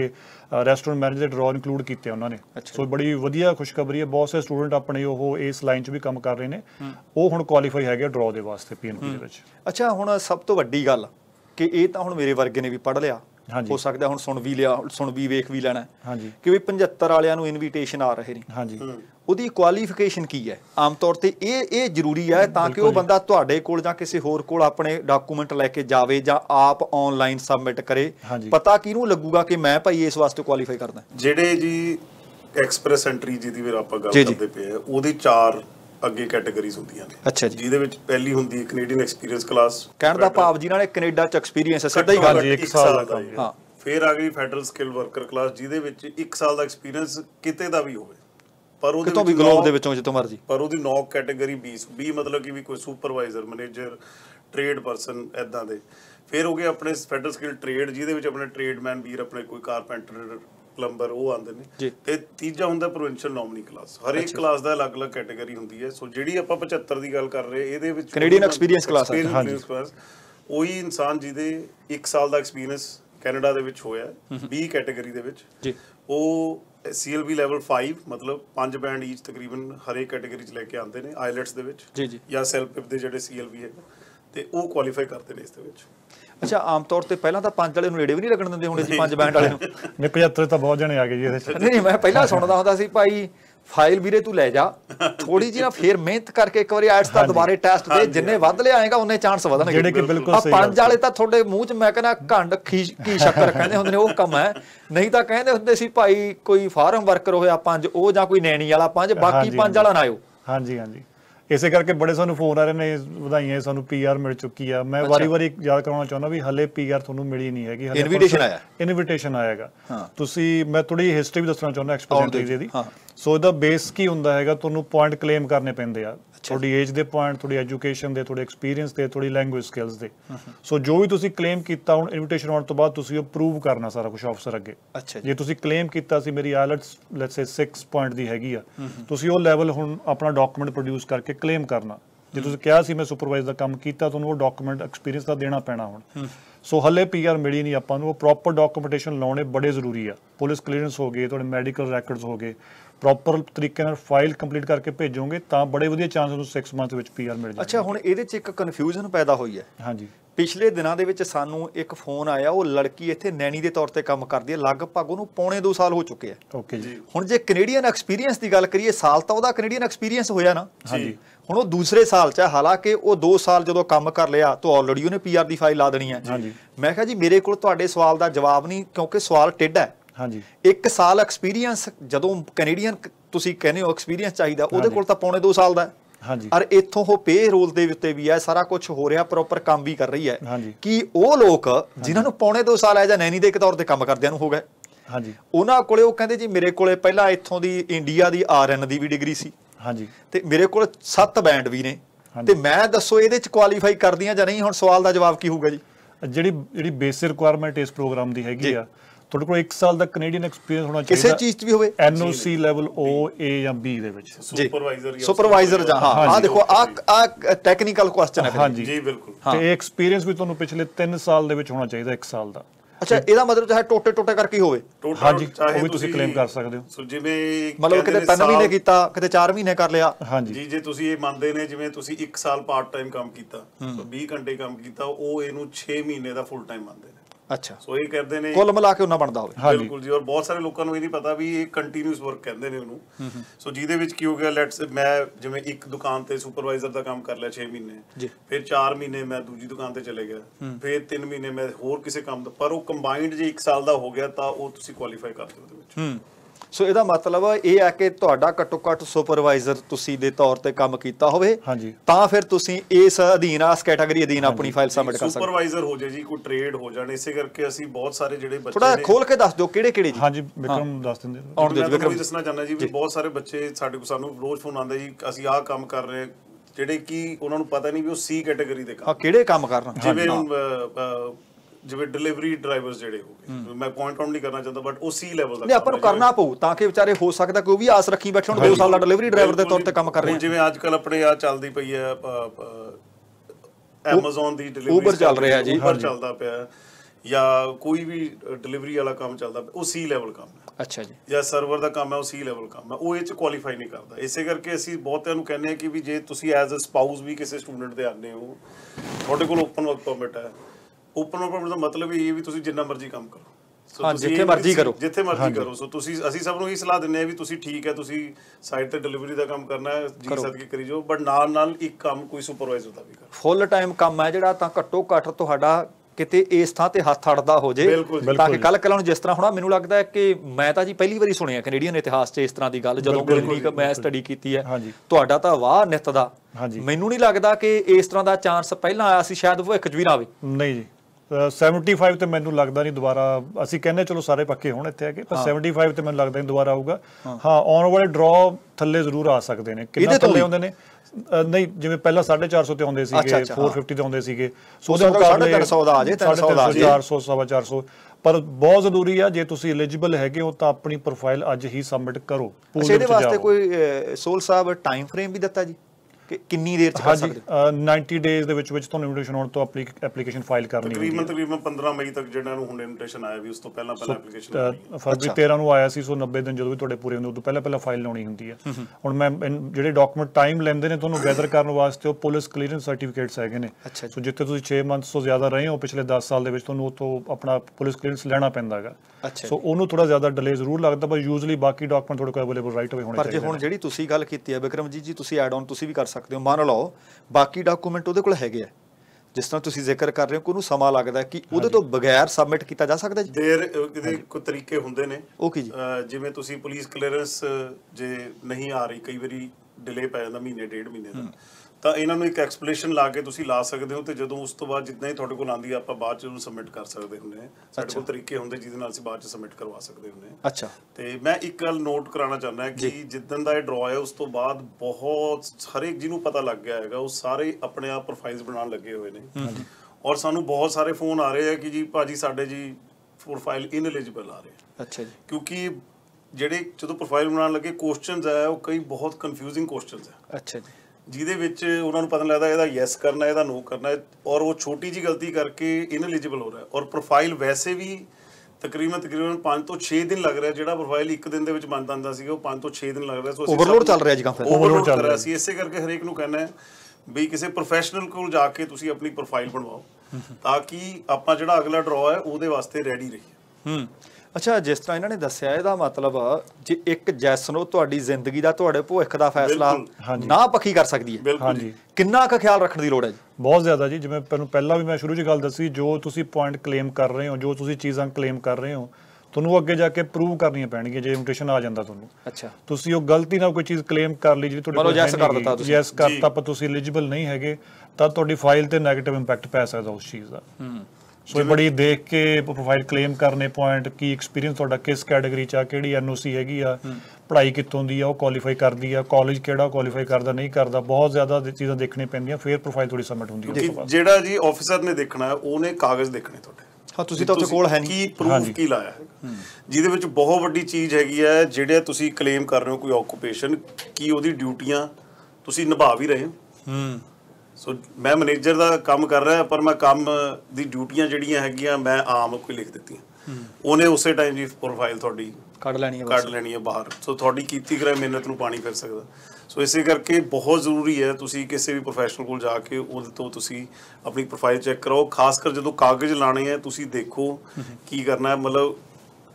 ਰੈਸਟੋਰੈਂਟ ਮੈਨੇਜਰ ਦੇ ਡਰਾ ਇਨਕਲੂਡ ਕੀਤੇ ਉਹਨਾਂ ਨੇ ਸੋ ਬੜੀ ਵਧੀਆ ਖੁਸ਼ਖਬਰੀ ਹੈ ਬਹੁਤ ਸਾਰੇ ਸਟੂਡੈਂਟ ਆਪਣੇ ਉਹ ਇਸ ਲਾਈਨ 'ਚ ਵੀ ਕੰਮ ਕਰ ਰਹੇ ਨੇ ਉਹ ਹੁਣ ਕੁਆਲੀਫਾਈ ਹੈਗੇ ਡਰਾ ਦੇ ਵਾਸਤੇ ਪੀਐਨਪੀ ਦੇ ਵਿੱਚ ਅੱਛਾ ਹੁਣ ਸਭ ਤੋਂ ਵੱਡੀ ਗੱਲ ਕਿ ਇਹ ਤਾਂ ਹੁਣ ਮੇਰੇ ਵਰਗੇ ਨੇ ਵੀ ਪੜ ਲਿਆ ਹੋ ਸਕਦਾ ਹੁਣ ਸੁਣ ਵੀ ਲਿਆ ਸੁਣ ਵੀ ਵੇਖ ਵੀ ਲੈਣਾ ਕਿ ਵੀ 75 ਵਾਲਿਆਂ ਨੂੰ ਇਨਵੀਟੇਸ਼ਨ ਆ ਰਹੇ ਨੇ ਹਾਂਜੀ ਉਹਦੀ ਕੁਆਲੀਫਿਕੇਸ਼ਨ ਕੀ ਹੈ ਆਮ ਤੌਰ ਤੇ ਇਹ ਇਹ ਜ਼ਰੂਰੀ ਹੈ ਤਾਂ ਕਿ ਉਹ ਬੰਦਾ ਤੁਹਾਡੇ ਕੋਲ ਜਾਂ ਕਿਸੇ ਹੋਰ ਕੋਲ ਆਪਣੇ ਡਾਕੂਮੈਂਟ ਲੈ ਕੇ ਜਾਵੇ ਜਾਂ ਆਪ ਆਨਲਾਈਨ ਸਬਮਿਟ ਕਰੇ ਪਤਾ ਕਿਹਨੂੰ ਲੱਗੂਗਾ ਕਿ ਮੈਂ ਭਾਈ ਇਸ ਵਾਸਤੇ ਕੁਆਲੀਫਾਈ ਕਰਦਾ ਜਿਹੜੇ ਜੀ ਐਕਸਪ੍ਰੈਸ ਐਂਟਰੀ ਜਿਹਦੀ ਵੀ ਆਪਾਂ ਗੱਲ ਕਰਦੇ ਪਏ ਆ ਉਹਦੇ ਚਾਰ ਅੱਗੇ ਕੈਟਾਗਰੀਜ਼ ਹੁੰਦੀਆਂ ਨੇ ਅੱਛਾ ਜੀ ਜਿਹਦੇ ਵਿੱਚ ਪਹਿਲੀ ਹੁੰਦੀ ਹੈ ਕੈਨੇਡੀਅਨ ਐਕਸਪੀਰੀਅੰਸ ਕਲਾਸ ਕਹਿਣ ਦਾ ਭਾਵ ਜਿਨ੍ਹਾਂ ਨੇ ਕੈਨੇਡਾ ਚ ਐਕਸਪੀਰੀਅੰਸ ਹੈ ਸਿੱਧਾ ਹੀ ਗੱਲ ਜੀ 1 ਸਾਲ ਦਾ ਹਾਂ ਫਿਰ ਆ ਗਈ ਫੈਡਰਲ ਸਕਿੱਲ ਵਰਕਰ ਕਲਾਸ ਜਿਹਦੇ ਵਿੱਚ 1 ਸਾਲ ਦਾ ਐਕਸਪੀਰੀਅੰਸ ਕਿਤੇ ਦਾ ਵੀ ਹੋਵੇ ਪਰ ਉਹਦੇ ਕਿਤੋਂ ਵੀ ਗਲੋਬ ਦੇ ਵਿੱਚੋਂ ਜਿੱਤੋਂ ਮਰਜੀ ਪਰ ਉਹਦੀ ਨੌਕ ਕੈਟਾਗਰੀ 20 20 ਮਤਲਬ ਕਿ ਵੀ ਕੋਈ ਸੁਪਰਵਾਈਜ਼ਰ ਮੈਨੇਜਰ ਟ੍ਰੇਡ ਪਰਸਨ ਐਦਾਂ ਦੇ ਫਿਰ ਹੋ ਗਏ ਆਪਣੇ ਫੈਡਰਲ ਸਕਿੱਲ ਟ੍ਰੇਡ ਜਿਹਦੇ ਵਿੱਚ ਆਪਣੇ ਟ੍ਰੇਡਮੈਨ ਵੀਰ ਆਪਣੇ ਕੋਈ ਕਾਰਪੈਂਟਰ ਪਲੰਬਰ ਉਹ ਆਉਂਦੇ ਨੇ ਤੇ ਤੀਜਾ ਹੁੰਦਾ ਪ੍ਰੋਵਿੰਸ਼ੀਅਲ ਨੋਮਨੀ ਕਲਾਸ ਹਰੇਕ ਕਲਾਸ ਦਾ ਅਲੱਗ-ਅਲੱਗ ਕੈਟਾਗਰੀ ਹੁੰਦੀ ਹੈ ਸੋ ਜਿਹੜੀ ਆਪਾਂ 75 ਦੀ ਗੱਲ ਕਰ ਰਹੇ ਇਹਦੇ ਵਿੱਚ ਕੈਨੇਡੀਅਨ ਐਕਸਪੀਰੀਅੰਸ ਕਲਾਸ ਹਾਂਜੀ ਉਹੀ ਇਨਸਾਨ ਜਿਹਦੇ 1 ਸਾਲ ਦਾ ਐਕਸਪੀਰੀਅੰਸ ਕੈਨੇਡਾ ਦੇ ਵਿੱਚ ਹੋਇਆ 20 ਕੈਟਾਗਰੀ ਦੇ ਵਿੱਚ ਜੀ ਉਹ CLB ਲੈਵਲ 5 ਮਤਲਬ 5 ਬੈਂਡ ਈਚ ਤਕਰੀਬਨ ਹਰੇਕ ਕੈਟਾਗਰੀ 'ਚ ਲੈ ਕੇ ਆਉਂਦੇ ਨੇ ਆਈਲੈਟਸ ਦੇ ਵਿੱਚ ਜੀ ਜੀ ਜਾਂ ਸੈਲਫ ਪਿਪ ਦੇ ਜਿਹੜੇ CLB ਹੈਗਾ ਤੇ ਉਹ ਕੁਆਲੀਫਾਈ ਕਰਦੇ ਨੇ ਇਸ ਦੇ ਵਿੱਚ ਅੱਛਾ ਆਮ ਤੌਰ ਤੇ ਪਹਿਲਾਂ ਤਾਂ ਪੰਜ ਵਾਲੇ ਨੂੰ ਰੇਡੀਓ ਵੀ ਨਹੀਂ ਲੱਗਣ ਦਿੰਦੇ ਹੁੰਦੇ ਸੀ ਪੰਜ ਬੈਂਡ ਵਾਲੇ ਨੂੰ [laughs] ਨੇ 75 ਤਾਂ ਬਹੁਤ ਜਣੇ ਆ ਗਏ ਜੀ ਇਹਦੇ ਚ ਨਹੀਂ ਮੈਂ ਪਹਿਲਾਂ ਸੁਣਦਾ ਹੁੰਦਾ ਸੀ ਭਾਈ ਫਾਈਲ ਵੀਰੇ ਤੂੰ ਲੈ ਜਾ ਥੋੜੀ ਜਿਹੀ ਨਾ ਫੇਰ ਮਿਹਨਤ ਕਰਕੇ ਇੱਕ ਵਾਰੀ ਆਇਟਸ ਦਾ ਦੁਬਾਰੇ ਟੈਸਟ ਦੇ ਜਿੰਨੇ ਵੱਧ ਲਿਆਏਗਾ ਉਹਨੇ ਚਾਂਸ ਵਧਣਗੇ ਜਿਹੜੇ ਕਿ ਬਿਲਕੁਲ ਸਹੀ ਆ ਪੰਜ ਵਾਲੇ ਤਾਂ ਤੁਹਾਡੇ ਮੂੰਹ 'ਚ ਮੈਂ ਕਹਿੰਦਾ ਘੰਡ ਖੀ ਕੀ ਸ਼ੱਕਰ ਕਹਿੰਦੇ ਹੁੰਦੇ ਨੇ ਉਹ ਕੰਮ ਹੈ ਨਹੀਂ ਤਾਂ ਕਹਿੰਦੇ ਹੁੰਦੇ ਸੀ ਭਾਈ ਕੋਈ ਫਾਰਮ ਵਰਕਰ ਹੋਇਆ ਪੰਜ ਉਹ ਜਾਂ ਕੋਈ ਨੈਣੀ ਵਾਲਾ ਪੰਜ ਬਾਕੀ ਪੰਜ ਵਾਲਾ ਨਾ ਆਇਓ ਹਾਂਜੀ ਹਾਂਜੀ ਇਸੇ ਕਰਕੇ ਬੜੇ ਸਾਨੂੰ ਫੋਨ ਆ ਰਹੇ ਨੇ ਵਧਾਈਆਂ ਸਾਨੂੰ ਪੀਆਰ ਮਿਲ ਚੁੱਕੀ ਆ ਮੈਂ ਵਾਰੀ-ਵਾਰੀ ਯਾਦ ਕਰਾਉਣਾ ਚਾਹੁੰਦਾ ਵੀ ਹਲੇ ਪੀਆਰ ਤੁਹਾਨੂੰ ਮਿਲੀ ਨਹੀਂ ਹੈਗੀ ਹਲੇ ਇਨਵੀਟੇਸ਼ਨ ਆਇਆ ਇਨਵੀਟੇਸ਼ਨ ਆਏਗਾ ਤੁਸੀਂ ਮੈਂ ਥੋੜੀ ਹਿਸਟਰੀ ਵੀ ਦੱਸਣਾ ਚਾਹੁੰਦਾ ਐਕਸਪੀਰੀਅੰਸ ਦੀ ਸੋ ਇਹਦਾ ਬੇਸ ਕੀ ਹੁੰਦਾ ਹੈਗਾ ਤੁਹਾਨੂੰ ਪੁਆਇੰਟ ਕਲੇਮ ਕਰਨੇ ਪੈਂਦੇ ਆ ਤੁਹਾਡੀ ਏਜ ਦੇ ਪੁਆਇੰਟ ਤੁਹਾਡੀ ਐਜੂਕੇਸ਼ਨ ਦੇ ਤੁਹਾਡੇ ਐਕਸਪੀਰੀਅੰਸ ਦੇ ਤੁਹਾਡੀ ਲੈਂਗੁਏਜ ਸਕਿੱਲਸ ਦੇ ਸੋ ਜੋ ਵੀ ਤੁਸੀਂ ਕਲੇਮ ਕੀਤਾ ਹੁਣ ਇਨਵੀਟੇਸ਼ਨ ਆਉਣ ਤੋਂ ਬਾਅਦ ਤੁਸੀਂ ਉਹ ਪ੍ਰੂਵ ਕਰਨਾ ਸਾਰਾ ਕੁਝ ਆਫਸਰ ਅੱਗੇ ਅੱਛਾ ਜੇ ਤੁਸੀਂ ਕਲੇਮ ਕੀਤਾ ਸੀ ਮੇਰੀ ਆਇਲਟਸ ਲੈਟਸ ਸੇ 6 ਪੁਆਇੰਟ ਦੀ ਹੈਗੀ ਆ ਤੁਸੀਂ ਉਹ ਲੈਵਲ ਹੁਣ ਆਪਣਾ ਡਾਕੂਮੈਂਟ ਪ੍ਰੋਡਿਊਸ ਕਰਕੇ ਕਲੇਮ ਕਰਨਾ ਜੇ ਤੁਸੀਂ ਕਿਹਾ ਸੀ ਮੈਂ ਸੁਪਰਵਾਈਜ਼ ਦਾ ਕੰਮ ਕੀਤਾ ਤੁਹਾਨੂੰ ਉਹ ਡਾਕੂਮੈਂਟ ਐਕਸਪੀਰੀਅੰਸ ਦਾ ਦੇਣਾ ਪੈਣਾ ਹੁਣ ਸੋ ਹੱਲੇ ਪੀਆਰ ਮਿਲੀ ਨਹੀਂ ਆਪਾਂ ਨੂੰ ਉਹ ਪ੍ਰੋਪਰ ਡਾਕੂਮੈਂਟੇਸ਼ਨ ਲਾਉਣੇ ਬੜੇ ਜ਼ਰੂਰੀ ਆ ਪੁਲਿਸ ਕਲੀਅਰੈਂਸ ਹੋ ਗਈ ਤੁਹਾਡੇ ਮੈਡੀਕਲ ਰੈਕੋਰਡਸ ਹੋ ਗਏ ਪ੍ਰੋਪਰ ਤਰੀਕੇ ਨਾਲ ਫਾਈਲ ਕੰਪਲੀਟ ਕਰਕੇ ਭੇਜੋਗੇ ਤਾਂ ਬੜੇ ਵਧੀਆ ਚਾਂਸ ਤੁਹਾਨੂੰ 6 ਮਹੀਨੇ ਵਿੱਚ ਪੀਆਰ ਮਿਲ ਜਾਏਗਾ ਅੱਛਾ ਹੁਣ ਇਹਦੇ 'ਚ ਇੱਕ ਕਨਫਿਊਜ਼ਨ ਪੈਦਾ ਹੋਈ ਹੈ ਹਾਂਜੀ ਪਿਛਲੇ ਦਿਨਾਂ ਦੇ ਵਿੱਚ ਸਾਨੂੰ ਇੱਕ ਫੋਨ ਆਇਆ ਉਹ ਲੜਕੀ ਇੱਥੇ ਨੈਣੀ ਦੇ ਤੌਰ ਤੇ ਕੰਮ ਕਰਦੀ ਹੈ ਲਗਭਗ ਉਹਨੂੰ ਪੌਣੇ 2 ਸਾਲ ਹੋ ਚੁੱਕੇ ਆ ਓਕੇ ਜੀ ਹੁਣ ਜੇ ਕੈਨੇਡੀਅਨ ਐਕਸਪੀਰੀਅੰਸ ਦੀ ਗੱਲ ਕਰੀਏ ਸਾਲ ਤਾਂ ਉਹਦਾ ਕੈਨੇਡੀਅਨ ਐਕਸਪੀਰੀਅੰਸ ਹੋਇਆ ਨਾ ਹਾਂਜੀ ਹੁਣ ਉਹ ਦੂਸਰੇ ਸਾਲ ਚ ਹਾਲਾਂਕਿ ਉਹ 2 ਸਾਲ ਜਦੋਂ ਕੰਮ ਕਰ ਲਿਆ ਤਾਂ ਆਲਰੇਡੀ ਉਹਨੇ ਪੀਆਰ ਦੀ ਫਾਈਲ ਲਾ ਦੇਣੀ ਹੈ ਮੈਂ ਕਿਹਾ ਜੀ ਮੇਰੇ ਕੋਲ ਤੁਹਾਡੇ ਸਵਾਲ ਦਾ ਜਵਾਬ ਨਹੀਂ ਕਿਉਂਕਿ ਸਵਾਲ ਟੇਢਾ ਹੈ ਹਾਂਜੀ 1 ਸਾਲ ਐਕਸਪੀਰੀਅੰਸ ਜਦੋਂ ਕੈਨੇਡੀਅਨ ਤੁਸੀਂ ਕਹਿੰਦੇ ਹੋ ਐਕਸਪੀਰੀਅੰਸ ਚਾਹੀਦਾ ਉਹਦੇ ਕੋਲ ਤਾਂ ਪੌਣੇ 2 ਸਾਲ ਦਾ ਹਾਂਜੀ ਔਰ ਇੱਥੋਂ ਉਹ ਪੇ ਰੋਲ ਦੇ ਉੱਤੇ ਵੀ ਹੈ ਸਾਰਾ ਕੁਝ ਹੋ ਰਿਹਾ ਪ੍ਰੋਪਰ ਕੰਮ ਵੀ ਕਰ ਰਹੀ ਹੈ ਕਿ ਉਹ ਲੋਕ ਜਿਨ੍ਹਾਂ ਨੂੰ ਪੌਣੇ 2 ਸਾਲ ਆ ਜਾਂ ਨੈਣੀ ਦੇ ਇੱਕ ਤੌਰ ਤੇ ਕੰਮ ਕਰਦਿਆਂ ਨੂੰ ਹੋ ਗਿਆ ਹਾਂਜੀ ਉਹਨਾਂ ਕੋਲੇ ਉਹ ਕਹਿੰਦੇ ਜੀ ਮੇਰੇ ਕੋਲੇ ਪਹਿਲਾਂ ਇੱਥੋਂ ਦੀ ਇੰਡੀਆ ਦੀ ਆਰਐਨ ਦੀ ਵੀ ਡਿਗਰੀ ਸੀ ਹਾਂਜੀ ਤੇ ਮੇਰੇ ਕੋਲ 7 ਬੈਂਡ ਵੀ ਨੇ ਤੇ ਮੈਂ ਦੱਸੋ ਇਹਦੇ ਚ ਕੁਆਲੀਫਾਈ ਕਰਦੀਆਂ ਜਾਂ ਨਹੀਂ ਹੁਣ ਸਵਾਲ ਦਾ ਜਵਾਬ ਕੀ ਹੋਊਗਾ ਜੀ ਜਿਹੜੀ ਜਿਹੜੀ ਬੇਸਿਕ ਰਿਕੁਆਇਰਮੈਂਟ ਇਸ ਪ੍ਰੋਗਰਾਮ ਦੀ ਹੈਗੀ ਆ ਤੁਹਾਡੇ ਕੋਲ 1 ਸਾਲ ਦਾ ਕੈਨੇਡੀਅਨ ਐਕਸਪੀਰੀਅੰਸ ਹੋਣਾ ਚਾਹੀਦਾ ਕਿਸੇ ਚੀਜ਼ 'ਚ ਵੀ ਹੋਵੇ ਐਨਓਸੀ ਲੈਵਲ O A ਜਾਂ B ਦੇ ਵਿੱਚ ਸੁਪਰਵਾਈਜ਼ਰ ਜਾਂ ਸੁਪਰਵਾਈਜ਼ਰ ਜਾਂ ਹਾਂ ਆ ਦੇਖੋ ਆ ਆ ਟੈਕਨੀਕਲ ਕੁਐਸਚਨ ਹੈ ਹਾਂਜੀ ਜੀ ਬਿਲਕੁਲ ਤੇ ਐਕਸਪੀਰੀਅੰਸ ਵੀ ਤੁਹਾਨੂੰ ਪਿਛਲੇ 3 ਸਾਲ ਦੇ ਵਿੱਚ ਹੋਣਾ ਚਾਹੀਦਾ 1 ਸਾਲ ਦਾ ਅੱਛਾ ਇਹਦਾ ਮਤਲਬ ਚਾਹੇ ਟੋਟੇ ਟੋਟੇ ਕਰਕੇ ਹੋਵੇ ਹਾਂਜੀ ਉਹ ਵੀ ਤੁਸੀਂ ਕਲੇਮ ਕਰ ਸਕਦੇ ਹੋ ਸੋ ਜਿਵੇਂ ਮਤਲਬ ਕਿਤੇ 3 ਮਹੀਨੇ ਕੀਤਾ ਕਿਤੇ 4 ਮਹੀਨੇ ਕਰ ਲਿਆ ਜੀ ਜੇ ਤੁਸੀਂ ਇਹ ਮੰਨਦੇ ਨੇ ਜਿਵੇਂ ਤੁਸੀਂ 1 ਸਾਲ ਪਾਰਟ ਟਾਈਮ ਕੰਮ ਕੀਤਾ ਸੋ 20 ਘੰਟੇ ਕੰਮ ਕੀਤਾ ਉਹ ਇਹਨੂੰ 6 ਮਹੀਨੇ ਦਾ ਫੁੱਲ ਟਾਈਮ ਮੰਨਦੇ ਨੇ ਅੱਛਾ ਸੋ ਇਹ ਕਰਦੇ ਨੇ ਕੁੱਲ ਮਿਲਾ ਕੇ ਉਹਨਾਂ ਬਣਦਾ ਹੋਵੇ ਬਿਲਕੁਲ ਜੀ ਔਰ ਬਹੁਤ ਸਾਰੇ ਲੋਕਾਂ ਨੂੰ ਇਹ ਨਹੀਂ ਪਤਾ ਵੀ ਇਹ ਕੰਟੀਨਿਊਸ ਵਰਕ ਕਹਿੰਦੇ ਨੇ ਉਹਨੂੰ ਸੋ ਜਿਹਦੇ ਵਿੱਚ ਕੀ ਹੋ ਗਿਆ ਲੈਟਸ ਮੈਂ ਜਿਵੇਂ ਇੱਕ ਦੁਕਾਨ ਤੇ ਸੁਪਰਵਾਈਜ਼ਰ ਦਾ ਕੰਮ ਕਰ ਲਿਆ 6 ਮਹੀਨੇ ਫਿਰ 4 ਮਹੀਨੇ ਮੈਂ ਦੂਜੀ ਦੁਕਾਨ ਤੇ ਚਲੇ ਗਿਆ ਫਿਰ 3 ਮਹੀਨੇ ਮੈਂ ਹੋਰ ਕਿਸੇ ਕੰਮ ਦਾ ਪਰ ਉਹ ਕੰਬਾਈਨਡ ਜੇ 1 ਸਾਲ ਦਾ ਹੋ ਗਿਆ ਤਾਂ ਉਹ ਤੁਸੀਂ ਕੁਆਲੀਫਾਈ ਕਰਦੇ ਹੋ ਉਹਦੇ ਵਿੱਚ ਹੂੰ ਸੋ ਇਹਦਾ ਮਤਲਬ ਇਹ ਆ ਕਿ ਤੁਹਾਡਾ ਘੱਟੋ ਘੱਟ ਸੁਪਰਵਾਈਜ਼ਰ ਤੁਸੀਂ ਦੇ ਤੌਰ ਤੇ ਕੰਮ ਕੀਤਾ ਹੋਵੇ ਤਾਂ ਫਿਰ ਤੁਸੀਂ ਇਸ ਅਧੀਨ ਆਸ ਕੈਟਾਗਰੀ ਅਧੀਨ ਆਪਣੀ ਫਾਈਲ ਸਬਮਿਟ ਕਰ ਸਕਦੇ ਸੁਪਰਵਾਈਜ਼ਰ ਹੋ ਜੇ ਜੀ ਕੋਈ ਟ੍ਰੇਡ ਹੋ ਜਾਣ ਇਸੇ ਕਰਕੇ ਅਸੀਂ ਬਹੁਤ ਸਾਰੇ ਜਿਹੜੇ ਬੱਚੇ ਥੋੜਾ ਖੋਲ ਕੇ ਦੱਸ ਦਿਓ ਕਿਹੜੇ ਕਿਹੜੇ ਜੀ ਹਾਂਜੀ ਵਿਕਰਮ ਦੱਸ ਦਿੰਦੇ ਆਉਣ ਦੇ ਵੀ ਦੱਸਣਾ ਚਾਹੁੰਦਾ ਜੀ ਵੀ ਬਹੁਤ ਸਾਰੇ ਬੱਚੇ ਸਾਡੇ ਕੋਲ ਸਾਨੂੰ ਰੋਜ਼ ਫੋਨ ਆਉਂਦਾ ਜੀ ਅਸੀਂ ਆਹ ਕੰਮ ਕਰ ਰਹੇ ਜਿਹੜੇ ਕੀ ਉਹਨਾਂ ਨੂੰ ਪਤਾ ਨਹੀਂ ਵੀ ਉਹ ਸੀ ਕੈਟਾਗਰੀ ਦੇ ਕੰਮ ਹਾਂ ਕਿਹੜੇ ਕੰਮ ਕਰਨਾ ਜਿਵੇਂ ਜਿਵੇਂ ਡਿਲੀਵਰੀ ਡਰਾਈਵਰਸ ਜਿਹੜੇ ਹੋਗੇ ਮੈਂ ਪੁਆਇੰਟ ਆਊਟ ਨਹੀਂ ਕਰਨਾ ਚਾਹੁੰਦਾ ਬਟ ਉਹ ਸੀ ਲੈਵਲ ਦਾ ਨਹੀਂ ਆਪਾਂ ਨੂੰ ਕਰਨਾ ਪਊ ਤਾਂ ਕਿ ਵਿਚਾਰੇ ਹੋ ਸਕਦਾ ਕੋਈ ਵੀ ਆਸ ਰੱਖੀ ਬੈਠੇ ਹੁਣ 2 ਸਾਲ ਦਾ ਡਿਲੀਵਰੀ ਡਰਾਈਵਰ ਦੇ ਤੌਰ ਤੇ ਕੰਮ ਕਰ ਰਹੇ ਜਿਵੇਂ ਅੱਜ ਕੱਲ ਆਪਣੇ ਆ ਚੱਲਦੀ ਪਈ ਹੈ Amazon ਦੀ ਡਿਲੀਵਰੀ ਉਬਰ ਚੱਲ ਰਿਹਾ ਜੀ ਉਬਰ ਚੱਲਦਾ ਪਿਆ ਜਾਂ ਕੋਈ ਵੀ ਡਿਲੀਵਰੀ ਵਾਲਾ ਕੰਮ ਚੱਲਦਾ ਉਹ ਸੀ ਲੈਵਲ ਕੰਮ ਹੈ ਅੱਛਾ ਜੀ ਜਾਂ ਸਰਵਰ ਦਾ ਕੰਮ ਹੈ ਉਹ ਸੀ ਲੈਵਲ ਕੰਮ ਹੈ ਉਹ ਇਹ ਚ ਕੁਆਲੀਫਾਈ ਨਹੀਂ ਕਰਦਾ ਇਸੇ ਕਰਕੇ ਅਸੀਂ ਬਹੁਤਿਆਂ ਨੂੰ ਕਹਿੰਦੇ ਆ ਕਿ ਵੀ ਜੇ ਤੁਸੀਂ ਐਜ਼ ਅ ਸਪਾਊਸ ਵੀ ਕਿਸੇ ਸਟੂਡੈਂਟ ਦੇ ਆਨੇ ਹੋ ਤੁਹਾਡੇ ਕੋਲ ਓਪਨ ਵਰਕ ਪਰਮਿਟ ਹੈ ਓਪਨ ਓਪਨ ਦਾ ਮਤਲਬ ਇਹ ਵੀ ਤੁਸੀਂ ਜਿੰਨਾ ਮਰਜ਼ੀ ਕੰਮ ਕਰੋ ਹਾਂ ਜਿੱਥੇ ਮਰਜ਼ੀ ਕਰੋ ਜਿੱਥੇ ਮਰਜ਼ੀ ਕਰੋ ਸੋ ਤੁਸੀਂ ਅਸੀਂ ਸਭ ਨੂੰ ਇਹ ਸਲਾਹ ਦਿੰਨੇ ਆ ਵੀ ਤੁਸੀਂ ਠੀਕ ਹੈ ਤੁਸੀਂ ਸਾਈਟ ਤੇ ਡਿਲੀਵਰੀ ਦਾ ਕੰਮ ਕਰਨਾ ਹੈ ਜੀ ਸਦਕੇ ਕਰੀ ਜੋ ਬਟ ਨਾਲ ਨਾਲ ਇੱਕ ਕੰਮ ਕੋਈ ਸੁਪਰਵਾਈਜ਼ਰ ਦਾ ਵੀ ਕਰੋ ਫੁੱਲ ਟਾਈਮ ਕੰਮ ਹੈ ਜਿਹੜਾ ਤਾਂ ਘੱਟੋ ਘੱਟ ਤੁਹਾਡਾ ਕਿਤੇ ਇਸ ਥਾਂ ਤੇ ਹੱਥ ਅੜਦਾ ਹੋ ਜੇ ਤਾਂ ਕਿ ਕੱਲ ਕੱਲਾਂ ਨੂੰ ਜਿਸ ਤਰ੍ਹਾਂ ਹੋਣਾ ਮੈਨੂੰ ਲੱਗਦਾ ਹੈ ਕਿ ਮੈਂ ਤਾਂ ਜੀ ਪਹਿਲੀ ਵਾਰੀ ਸੁਣਿਆ ਕੈਨੇਡੀਅਨ ਇਤਿਹਾਸ 'ਚ ਇਸ ਤਰ੍ਹਾਂ ਦੀ ਗੱਲ ਜਦੋਂ ਕਲੀਨਿਕ ਮੈਂ ਸਟੱਡੀ ਕੀਤੀ ਹੈ ਤੁਹਾਡਾ ਤਾਂ ਵਾਹ ਨਿਤ ਦਾ ਮੈਨੂੰ ਨਹੀਂ ਲੱਗਦਾ ਕਿ ਇਸ ਤਰ੍ਹਾਂ ਦਾ ਚਾਂਸ ਪਹਿਲਾਂ ਆਇਆ ਸੀ ਸ਼ਾਇਦ ਉਹ ਇੱਕ ਵੀ ਨਾ ਆਵੇ ਨਹੀਂ ਜੀ 75 ਤੇ ਮੈਨੂੰ ਲੱਗਦਾ ਨਹੀਂ ਦੁਬਾਰਾ ਅਸੀਂ ਕਹਿੰਦੇ ਚਲੋ ਸਾਰੇ ਪੱਕੇ ਹੋਣ ਇੱਥੇ ਆ ਕੇ ਪਰ 75 ਤੇ ਮੈਨੂੰ ਲੱਗਦਾ ਨਹੀਂ ਦੁਬਾਰਾ ਆਊਗਾ ਹਾਂ ਆਉਣ ਵਾਲੇ ਡਰਾ ਥੱਲੇ ਜ਼ਰੂਰ ਆ ਸਕਦੇ ਨੇ ਕਿੰਨਾ ਥੱਲੇ ਆਉਂਦੇ ਨੇ ਨਹੀਂ ਜਿਵੇਂ ਪਹਿਲਾਂ 450 ਤੇ ਆਉਂਦੇ ਸੀਗੇ 450 ਤੇ ਆਉਂਦੇ ਸੀਗੇ ਸੋ ਦੇ ਮੁਕਾਬਲੇ 350 ਦਾ ਆ ਜੇ 300 ਦਾ 400 450 ਪਰ ਬਹੁਤ ਜ਼ਰੂਰੀ ਆ ਜੇ ਤੁਸੀਂ ਐਲੀਜੀਬਲ ਹੈਗੇ ਹੋ ਤਾਂ ਆਪਣੀ ਪ੍ਰੋਫਾਈਲ ਅੱਜ ਹੀ ਸਬਮਿਟ ਕਰੋ ਪੂਰੇ ਵਾਸਤੇ ਕੋਈ ਸੋਲ ਸਾਹਿਬ ਟਾਈਮ ਫਰੇਮ ਵੀ ਦਿੱਤਾ ਜੀ ਕਿ ਕਿੰਨੀ ਦੇਰ ਚ ਕਰ ਸਕਦੇ ਹਾਂਜੀ 90 ਡੇਜ਼ ਦੇ ਵਿੱਚ ਵਿੱਚ ਤੁਹਾਨੂੰ ਇਨਵੀਟੇਸ਼ਨ ਆਉਣ ਤੋਂ ਐਪਲੀਕੇਸ਼ਨ ਫਾਈਲ ਕਰਨੀ ਹੁੰਦੀ ਹੈ ਤਕਰੀਬਨ ਤਕਰੀਬਨ 15 ਮਈ ਤੱਕ ਜਿਹੜਾ ਨੂੰ ਹੁਣ ਇਨਵੀਟੇਸ਼ਨ ਆਇਆ ਵੀ ਉਸ ਤੋਂ ਪਹਿਲਾਂ ਪਹਿਲਾਂ ਐਪਲੀਕੇਸ਼ਨ ਫਰਵਰੀ 13 ਨੂੰ ਆਇਆ ਸੀ ਸੋ 90 ਦਿਨ ਜਦੋਂ ਵੀ ਤੁਹਾਡੇ ਪੂਰੇ ਹੁੰਦੇ ਉਦੋਂ ਪਹਿਲਾਂ ਪਹਿਲਾਂ ਫਾਈਲ ਲਾਉਣੀ ਹੁੰਦੀ ਹੈ ਹੁਣ ਮੈਂ ਜਿਹੜੇ ਡਾਕੂਮੈਂਟ ਟਾਈਮ ਲੈਂਦੇ ਨੇ ਤੁਹਾਨੂੰ ਗੈਦਰ ਕਰਨ ਵਾਸਤੇ ਉਹ ਪੁਲਿਸ ਕਲੀਅਰੈਂਸ ਸਰਟੀਫਿਕੇਟਸ ਹੈਗੇ ਨੇ ਸੋ ਜਿੱਥੇ ਤੁਸੀਂ 6 ਮੰਥਸ ਤੋਂ ਜ਼ਿਆਦਾ ਰਹੇ ਹੋ ਪਿਛਲੇ 10 ਸਾਲ ਦੇ ਵਿੱਚ ਤੁਹਾਨੂੰ ਉਹ ਤੋਂ ਆਪਣਾ ਪੁਲਿਸ ਕਲੀਅਰੈਂਸ ਲੈਣਾ ਪੈਂਦਾ ਹੈਗਾ ਸੋ ਉਹਨੂੰ ਥੋੜਾ ਜ਼ਿਆਦਾ ਡਿਲੇ ਜ਼ਰੂਰ ਲੱਗਦਾ ਪਰ ਯੂਜ਼ੂਲੀ ਬਾਕੀ ਡਾਕੂਮੈਂਟ ਤੁਹਾਡੇ ਕੋਲ ਅਵੇਲੇਬਲ ਰਾਈਟ ਅਵੇ ਹੋਣੇ ਚਾਹੀਦੇ ਪਰ ਜੇ ਹੁਣ ਜਿਹੜੀ ਤੁਸੀਂ ਗੱਲ ਕੀਤੀ ਹੈ ਬਿਕਰਮਜੀਤ ਜੀ ਤੁਸੀਂ ਐਡ ਆਨ ਤੁਸੀਂ ਵੀ ਕਰ ਸਕਦੇ ਹੋ ਮੰਨ ਲਓ ਬਾਕੀ ਡਾਕੂਮੈਂਟ ਉਹਦੇ ਕੋਲ ਹੈਗੇ ਆ ਜਿਸ ਤਰ੍ਹਾਂ ਤੁਸੀਂ ਜ਼ਿਕਰ ਕਰ ਰਹੇ ਹੋ ਕਿ ਉਹਨੂੰ ਸਮਾਂ ਲੱਗਦਾ ਕਿ ਉਹਦੇ ਤੋਂ ਬਗੈਰ ਸਬਮਿਟ ਕੀਤਾ ਜਾ ਸਕਦਾ ਜੀ ਦੇਰ ਕਿਤੇ ਕੋਈ ਤਰੀਕੇ ਹੁੰਦੇ ਨੇ ਓਕੇ ਜੀ ਜਿਵੇਂ ਤੁਸੀਂ ਪੁਲਿਸ ਕਲੀਅਰੈਂਸ ਜੇ ਨਹੀਂ ਆ ਰਹੀ ਕਈ ਵਾਰੀ ਡਿਲੇ ਪੈ ਜਾਂਦਾ ਮਹੀਨੇ ਡੇਢ ਮਹੀਨੇ ਦਾ ਤਾਂ ਇਹਨਾਂ ਨੂੰ ਇੱਕ ਐਕਸਪਲੇਨੇਸ਼ਨ ਲਾ ਕੇ ਤੁਸੀਂ ਲਾ ਸਕਦੇ ਹੋ ਤੇ ਜਦੋਂ ਉਸ ਤੋਂ ਬਾਅਦ ਜਿੱਦਾਂ ਹੀ ਤੁਹਾਡੇ ਕੋਲ ਆਂਦੀ ਆਪਾਂ ਬਾਅਦ ਚ ਉਹਨੂੰ ਸਬਮਿਟ ਕਰ ਸਕਦੇ ਹੁੰਦੇ ਆ ਸਾਡੇ ਕੋਲ ਤਰੀਕੇ ਹੁੰਦੇ ਜਿਹਦੇ ਨਾਲ ਅਸੀਂ ਬਾਅਦ ਚ ਸਬਮਿਟ ਕਰਵਾ ਸਕਦੇ ਹੁੰਦੇ ਆ ਅੱਛਾ ਤੇ ਮੈਂ ਇੱਕ ਗੱਲ ਨੋਟ ਕਰਾਉਣਾ ਚਾਹੁੰਦਾ ਕਿ ਜਿੱਦਨ ਦਾ ਇਹ ਡਰਾਅ ਹੈ ਉਸ ਤੋਂ ਬਾਅਦ ਬਹੁਤ ਹਰੇਕ ਜਿਹਨੂੰ ਪਤਾ ਲੱਗ ਗਿਆ ਹੈਗਾ ਉਹ ਸਾਰੇ ਆਪਣੇ ਆਪ ਪ੍ਰੋਫਾਈਲਸ ਬਣਾਉਣ ਲੱਗੇ ਹੋਏ ਨੇ ਔਰ ਸਾਨੂੰ ਬਹੁਤ ਸਾਰੇ ਫੋਨ ਆ ਰਹੇ ਆ ਕਿ ਜੀ ਭਾਜੀ ਸਾਡੇ ਜੀ ਪ੍ਰੋਫਾਈਲ ਇਨਐਲੀਜੀਬਲ ਆ ਰਹੇ ਅੱਛਾ ਜੀ ਕਿਉਂਕਿ ਜਿਹੜੇ ਜਦੋਂ ਪ੍ਰੋਫਾਈਲ ਬਣਾਉਣ ਲੱਗੇ ਕੁਐਸਚਨਸ ਆਇਆ ਉਹ ਕਈ ਬਹੁਤ ਕਨਫਿਊਜ਼ਿੰਗ ਕੁਐਸਚਨਸ ਆ ਅੱਛਾ ਜੀ ਜਿਹਦੇ ਵਿੱਚ ਉਹਨਾਂ ਨੂੰ ਪਤਾ ਲੱਗਦਾ ਇਹਦਾ ਯੈਸ ਕਰਨਾ ਇਹਦਾ ਨੋ ਕਰਨਾ ਔਰ ਉਹ ਛੋਟੀ ਜੀ ਗਲਤੀ ਕਰਕੇ ਇਨਐਲੀਜੀਬਲ ਹੋ ਰਿਹਾ ਔਰ ਪ੍ਰੋਫਾਈਲ ਵੈਸੇ ਵੀ ਤਕਰੀਬਨ ਤਕਰੀਬਨ 5 ਤੋਂ 6 ਦਿਨ ਲੱਗ ਰਿਹਾ ਜਿਹੜਾ ਪ੍ਰੋਫਾਈਲ ਇੱਕ ਦਿਨ ਦੇ ਵਿੱਚ ਬਣ ਜਾਂਦਾ ਸੀਗਾ ਉਹ 5 ਤੋਂ 6 ਦਿਨ ਲੱਗ ਰਿਹਾ ਸੋ ਓਵਰਲੋਡ ਚੱਲ ਰਿਹਾ ਜੀ ਕੱਲ੍ਹ ਓਵਰਲੋਡ ਚੱਲ ਰਿਹਾ ਸੀ ਇਸੇ ਕਰਕੇ ਹਰੇਕ ਨੂੰ ਕਹਿਣਾ ਹੈ ਵੀ ਕਿਸੇ ਪ੍ਰੋਫੈਸ਼ਨਲ ਕੋਲ ਜਾ ਕੇ ਤੁਸੀਂ ਆਪਣੀ ਪ੍ਰੋਫਾਈਲ ਬਣਵਾਓ ਤਾਂ ਕਿ ਆਪਾਂ ਜਿਹੜਾ ਅਗਲਾ ਡਰਾਅ ਹੈ ਉਹਦੇ ਵਾਸਤੇ ਰੈਡੀ ਰਹੀਏ ਹੂੰ ਅੱਛਾ ਜਿਸ ਤਰ੍ਹਾਂ ਇਹਨਾਂ ਨੇ ਦੱਸਿਆ ਇਹਦਾ ਮਤਲਬ ਜੇ ਇੱਕ ਜੈਸਨੋ ਤੁਹਾਡੀ ਜ਼ਿੰਦਗੀ ਦਾ ਤੁਹਾਡੇ ਭਵਿੱਖ ਦਾ ਫੈਸਲਾ ਨਾ ਪੱਕੀ ਕਰ ਸਕਦੀ ਹੈ ਹਾਂਜੀ ਕਿੰਨਾ ਕੁ ਖਿਆਲ ਰੱਖਣ ਦੀ ਲੋੜ ਹੈ ਜੀ ਬਹੁਤ ਜ਼ਿਆਦਾ ਜੀ ਜਿਵੇਂ ਤੁਹਾਨੂੰ ਪਹਿਲਾਂ ਵੀ ਮੈਂ ਸ਼ੁਰੂ 'ਚ ਗੱਲ ਦੱਸੀ ਜੋ ਤੁਸੀਂ ਪੁਆਇੰਟ ਕਲੇਮ ਕਰ ਰਹੇ ਹੋ ਜੋ ਤੁਸੀਂ ਚੀਜ਼ਾਂ ਕਲੇਮ ਕਰ ਰਹੇ ਹੋ ਤੁਹਾਨੂੰ ਅੱਗੇ ਜਾ ਕੇ ਪ੍ਰੂਵ ਕਰਨੀਆਂ ਪੈਣਗੀਆਂ ਜੇ ਇਮਿਟੇਸ਼ਨ ਆ ਜਾਂਦਾ ਤੁਹਾਨੂੰ ਅੱਛਾ ਤੁਸੀਂ ਉਹ ਗਲਤੀ ਨਾਲ ਕੋਈ ਚੀਜ਼ ਕਲੇਮ ਕਰ ਲਈ ਜਿਹੜੀ ਤੁਹਾਡੇ ਕੋਲ ਕਰ ਦਿੱਤਾ ਤੁਸੀਂ ਯੈਸ ਕਰਤਾ ਪਰ ਤੁਸੀਂ ਐਲੀਜੀਬਲ ਨਹੀਂ ਹੈਗੇ ਤਾਂ ਤੁਹਾਡੀ ਫਾਈਲ ਤੇ 네ਗੇਟਿਵ ਇੰਪੈਕਟ ਪੈ ਸਕਦਾ ਉਸ ਚੀਜ਼ ਦਾ ਹੂੰ ਸੋ ਬੜੀ ਦੇਖ ਕੇ ਪ੍ਰੋਫਾਈਲ ਕਲੇਮ ਕਰਨੇ ਪੁਆਇੰਟ ਕੀ ਐਕਸਪੀਰੀਅੰਸ ਤੁਹਾਡਾ ਕਿਸ ਕੈਟਾਗਰੀ ਚ ਆ ਕਿਹੜੀ ਐਨਓਸੀ ਹੈਗੀ ਆ ਪੜ੍ਹਾਈ ਕਿੱਥੋਂ ਦੀ ਆ ਉਹ ਕੁਆਲੀਫਾਈ ਕਰਦੀ ਆ ਕਾਲਜ ਕਿਹੜਾ ਕੁਆਲੀਫਾਈ ਕਰਦਾ ਨਹੀਂ ਕਰਦਾ ਬਹੁਤ ਜ਼ਿਆਦਾ ਚੀਜ਼ਾਂ ਦੇਖਣੇ ਪੈਂਦੀਆਂ ਫੇਰ ਪ੍ਰੋਫਾਈਲ ਥੋੜੀ ਸਬਮਿਟ ਹੁੰਦੀ ਆ ਜਿਹੜਾ ਜੀ ਆਫੀਸਰ ਨੇ ਦੇਖਣਾ ਉਹਨੇ ਕਾਗਜ਼ ਦੇਖਣੇ ਤੁਹਾਡੇ ਹਾਂ ਤੁਸੀਂ ਤਾਂ ਉੱਥੇ ਕੋਲ ਹੈ ਨਹੀਂ ਕੀ ਪ੍ਰੂਫ ਕੀ ਲਾਇਆ ਜਿਹਦੇ ਵਿੱਚ ਬਹੁਤ ਵੱਡੀ ਚੀਜ਼ ਹੈਗੀ ਆ ਜਿਹੜੇ ਤੁਸੀਂ ਕਲੇਮ ਕਰ ਰਹੇ ਹੋ ਕੋਈ ਆਕੂਪੇਸ਼ਨ ਕੀ ਉਹਦੀ ਡਿਊਟੀਆਂ ਤੁਸੀਂ ਨਿਭਾ ਵੀ ਰਹੇ ਹੋ ਹੂੰ ਸੋ ਮੈਂ ਮੈਨੇਜਰ ਦਾ ਕੰਮ ਕਰ ਰਿਹਾ ਪਰ ਮੈਂ ਕੰਮ ਦੀ ਡਿਊਟੀਆਂ ਜਿਹੜੀਆਂ ਹੈਗੀਆਂ ਮੈਂ ਆਮ ਕੋਈ ਲਿਖ ਦਿੱਤੀਆਂ ਉਹਨੇ ਉਸੇ ਟਾਈਮ ਦੀ ਪ੍ਰੋਫਾਈਲ ਤੁਹਾਡੀ ਕੱਢ ਲੈਣੀ ਹੈ ਕੱਢ ਲੈਣੀ ਹੈ ਬਾਹਰ ਸੋ ਤੁਹਾਡੀ ਕੀਤੀ ਕਰੇ ਮਿਹਨਤ ਨੂੰ ਪਾਣੀ ਫਿਰ ਸਕਦਾ ਸੋ ਇਸੇ ਕਰਕੇ ਬਹੁਤ ਜ਼ਰੂਰੀ ਹੈ ਤੁਸੀਂ ਕਿਸੇ ਵੀ ਪ੍ਰੋਫੈਸ਼ਨਲ ਕੋਲ ਜਾ ਕੇ ਉਹਦੇ ਤੋਂ ਤੁਸੀਂ ਆਪਣੀ ਪ੍ਰੋਫਾਈਲ ਚੈੱਕ ਕਰੋ ਖਾਸ ਕਰ ਜਦੋਂ ਕਾਗਜ਼ ਲਾਣੇ ਆ ਤੁਸੀਂ ਦੇਖੋ ਕੀ ਕਰਨਾ ਹੈ ਮਤਲਬ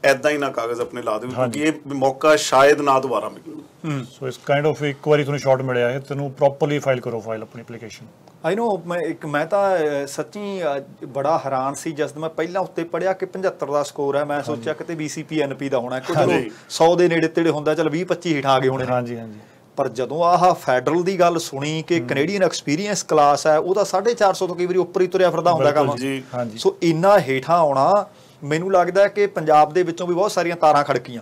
ਐਦਾਂ ਹੀ ਨਾ ਕਾਗਜ਼ ਆਪਣੇ ਲਾ ਦੇ ਕਿਉਂਕਿ ਇਹ ਮੌਕਾ ਸ਼ਾਇਦ ਨਾ ਦੁਬਾਰਾ ਮਿਲੇ ਸੋ ਇਸ ਕਾਈਂਡ ਆਫ ਇੱਕ ਵਾਰੀ ਤੁਹਾਨੂੰ ਸ਼ਾਟ ਮਿਲਿਆ ਹੈ ਤੈਨੂੰ ਪ੍ਰੋਪਰਲੀ ਫਾਈਲ ਕਰੋ ਫਾਈਲ ਆਪਣੀ ਐਪਲੀਕੇਸ਼ਨ ਆਈ نو ਮੈਂ ਇੱਕ ਮੈਂ ਤਾਂ ਸੱਚੀ ਬੜਾ ਹੈਰਾਨ ਸੀ ਜਦ ਮੈਂ ਪਹਿਲਾਂ ਉੱਤੇ ਪੜਿਆ ਕਿ 75 ਦਾ ਸਕੋਰ ਹੈ ਮੈਂ ਸੋਚਿਆ ਕਿਤੇ ਬੀਸੀਪੀ ਐਨਪੀ ਦਾ ਹੋਣਾ ਕੋਈ 100 ਦੇ ਨੇੜੇ ਤੇੜੇ ਹੁੰਦਾ ਚਲ 20 25 ਹੀ ਆ ਗਏ ਹੋਣੇ ਹਾਂਜੀ ਹਾਂਜੀ ਪਰ ਜਦੋਂ ਆਹ ਫੈਡਰਲ ਦੀ ਗੱਲ ਸੁਣੀ ਕਿ ਕੈਨੇਡੀਅਨ ਐਕਸਪੀਰੀਅੰਸ ਕਲਾਸ ਹੈ ਉਹਦਾ 450 ਤੋਂ ਕਈ ਵਾਰੀ ਉੱਪਰ ਹੀ ਤੁਰਿਆ ਫਿਰਦਾ ਹੁੰਦਾ ਕੰਮ ਸੋ ਇੰਨਾ ਹੇਠਾਂ ਆਉਣਾ ਮੈਨੂੰ ਲੱਗਦਾ ਕਿ ਪੰਜਾਬ ਦੇ ਵਿੱਚੋਂ ਵੀ ਬਹੁਤ ਸਾਰੀਆਂ ਤਾਰਾਂ ਖੜਕੀਆਂ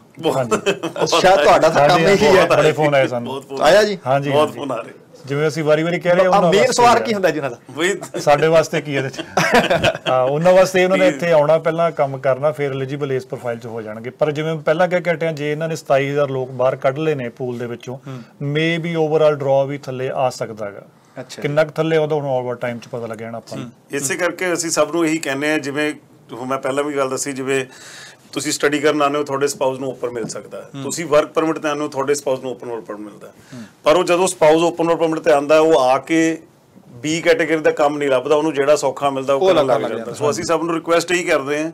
ਸ਼ਾਇਦ ਤੁਹਾਡਾ ਤਾਂ ਕੰਮ ਇਹੀ ਹੈ ਬੜੇ ਫੋਨ ਆਏ ਸਾਨੂੰ ਆਇਆ ਜੀ ਹਾਂਜੀ ਬਹੁਤ ਫੋਨ ਆ ਰਹੇ ਜਿਵੇਂ ਅਸੀਂ ਵਾਰੀ-ਵਾਰੀ ਕਹਿ ਰਹੇ ਹਾਂ ਉਹਨਾਂ ਮੇਨ ਸਵਾਰ ਕੀ ਹੁੰਦਾ ਜੀ ਉਹਨਾਂ ਦਾ ਸਾਡੇ ਵਾਸਤੇ ਕੀ ਹੈ [laughs] ਹਾਂ ਉਹਨਾਂ ਵਾਸਤੇ ਉਹਨਾਂ ਨੇ ਇੱਥੇ ਆਉਣਾ ਪਹਿਲਾਂ ਕੰਮ ਕਰਨਾ ਫਿਰ ਐਲੀਜੀਬਲ ਇਸ ਪ੍ਰੋਫਾਈਲ 'ਚ ਹੋ ਜਾਣਗੇ ਪਰ ਜਿਵੇਂ ਪਹਿਲਾਂ ਕਹਿ ਕੇ ਜੇ ਇਹਨਾਂ ਨੇ 27000 ਲੋਕ ਬਾਹਰ ਕੱਢ ਲਏ ਨੇ ਪੂਲ ਦੇ ਵਿੱਚੋਂ ਮੇ ਵੀ ਓਵਰਆਲ ਡਰਾ ਵੀ ਥੱਲੇ ਆ ਸਕਦਾ ਹੈਗਾ ਕਿੰਨਾ ਕੁ ਥੱਲੇ ਉਹਦਾ ਹੁਣ ਓਵਰ ਟਾਈਮ 'ਚ ਪਤਾ ਲੱਗਣਾ ਆਪਾਂ ਇਸੇ ਕਰਕੇ ਅਸੀਂ ਸਭ ਨੂੰ ਇਹੀ ਕਹਿੰਦੇ ਆ ਜਿਵੇਂ ਹੁਣ ਮੈਂ ਪਹਿਲਾਂ ਵੀ ਗੱਲ ਦੱਸੀ ਜਿਵੇਂ ਤੁਸੀਂ ਸਟੱਡੀ ਕਰਨ ਆਨੇ ਹੋ ਤੁਹਾਡੇ ਸਪਾਊਸ ਨੂੰ ਓਪਨ ਮਿਲ ਸਕਦਾ ਹੈ ਤੁਸੀਂ ਵਰਕ ਪਰਮਿਟ ਤੇ ਆਨੇ ਹੋ ਤੁਹਾਡੇ ਸਪਾਊਸ ਨੂੰ ਓਪਨ ਵਰਕ ਪਰਮਿਟ ਮਿਲਦਾ ਪਰ ਉਹ ਜਦੋਂ ਸਪਾਊਸ ਓਪਨ ਵਰਕ ਪਰਮਿਟ ਤੇ ਆਂਦਾ ਉਹ ਆ ਕੇ ਬੀ ਕੈਟਾਗਰੀ ਦਾ ਕੰਮ ਨਹੀਂ ਲੱਭਦਾ ਉਹਨੂੰ ਜਿਹੜਾ ਸੌਖਾ ਮਿਲਦਾ ਉਹ ਕਰਨ ਲੱਗ ਜਾਂਦਾ ਸੋ ਅਸੀਂ ਸਭ ਨੂੰ ਰਿਕੁਐਸਟ ਇਹੀ ਕਰਦੇ ਹਾਂ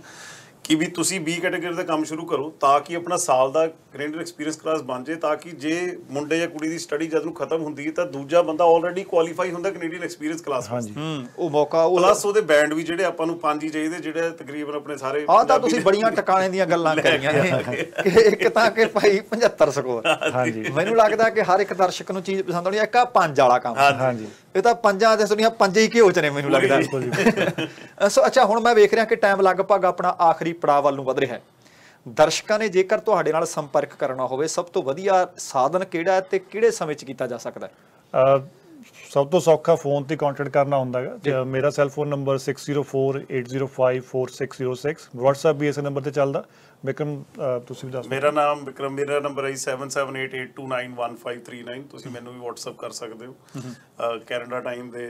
ਕਿ ਵੀ ਤੁਸੀਂ ਬੀ ਕੈਟਾਗਰੀ ਦਾ ਕੰਮ ਸ਼ੁਰੂ ਕਰੋ ਤਾਂ ਕਿ ਆਪਣਾ ਸਾਲ ਦਾ ਕੈਨੇਡੀਅਨ ਐਕਸਪੀਰੀਅੰਸ ਕਲਾਸ ਬਣ ਜੇ ਤਾਂ ਕਿ ਜੇ ਮੁੰਡੇ ਜਾਂ ਕੁੜੀ ਦੀ ਸਟੱਡੀ ਜਦ ਨੂੰ ਖਤਮ ਹੁੰਦੀ ਹੈ ਤਾਂ ਦੂਜਾ ਬੰਦਾ ਆਲਰੇਡੀ ਕੁਆਲੀਫਾਈ ਹੁੰਦਾ ਕੈਨੇਡੀਅਨ ਐਕਸਪੀਰੀਅੰਸ ਕਲਾਸ ਵਿੱਚ ਉਹ ਮੌਕਾ ਉਹ ਪਲੱਸ ਉਹਦੇ ਬੈਂਡ ਵੀ ਜਿਹੜੇ ਆਪਾਂ ਨੂੰ ਪੰਜ ਹੀ ਚਾਹੀਦੇ ਜਿਹੜੇ ਤਕਰੀਬਨ ਆਪਣੇ ਸਾਰੇ ਹਾਂ ਤਾਂ ਤੁਸੀਂ ਬੜੀਆਂ ਟਿਕਾਣੇ ਦੀਆਂ ਗੱਲਾਂ ਕਰੀਆਂ ਨੇ ਇੱਕ ਤਾਂ ਕਿ ਭਾਈ 75 ਸਕੋਰ ਹਾਂਜੀ ਮੈਨੂੰ ਲੱਗਦਾ ਕਿ ਹਰ ਇੱਕ ਦਰਸ਼ਕ ਨੂੰ ਚੀਜ਼ ਪਸੰਦ ਆਉਣੀ ਹੈ ਇੱਕ ਆ ਪੰਜ ਵਾਲਾ ਕੰਮ ਹਾਂਜੀ ਇਹ ਤਾਂ ਪੰਜਾਂ ਦੇ ਸੁਣੀਆਂ ਪੰਜ ਹੀ ਘਿਓ ਚ ਨੇ ਮੈਨੂੰ ਲੱਗਦਾ ਸੋ ਅੱਛਾ ਹੁਣ ਮੈਂ ਵੇਖ ਰਿਹਾ ਕਿ ਟਾਈਮ ਲਗਭਗ ਆਪਣਾ ਆਖਰੀ ਪੜਾਅ ਵੱਲ ਨੂੰ ਵਧ ਰਿਹਾ ਹੈ ਦਰਸ਼ਕਾਂ ਨੇ ਜੇਕਰ ਤੁਹਾਡੇ ਨਾਲ ਸੰਪਰਕ ਕਰਨਾ ਹੋਵੇ ਸਭ ਤੋਂ ਵਧੀਆ ਸਾਧਨ ਕਿਹੜਾ ਹੈ ਤੇ ਕਿਹੜੇ ਸਮੇਂ 'ਚ ਕੀਤਾ ਜਾ ਸਕਦਾ ਹੈ ਸਭ ਤੋਂ ਸੌਖਾ ਫੋਨ ਤੇ ਕੰਟੈਕਟ ਕਰਨਾ ਹੁੰਦਾ ਹੈ ਮੇਰਾ ਸੈੱਲ ਫੋਨ ਨੰਬਰ 6048054606 WhatsApp ਵੀ ਇਸ ਨੰਬਰ ਤੇ ਚੱਲਦਾ ਵਿਕਰਮ ਤੁਸੀਂ ਵੀ ਦੱਸੋ ਮੇਰਾ ਨਾਮ ਵਿਕਰਮ ਮੇਰਾ ਨੰਬਰ ਹੈ 7788291539 ਤੁਸੀਂ ਮੈਨੂੰ ਵੀ WhatsApp ਕਰ ਸਕਦੇ ਹੋ ਕੈਨੇਡਾ ਟਾਈਮ ਦੇ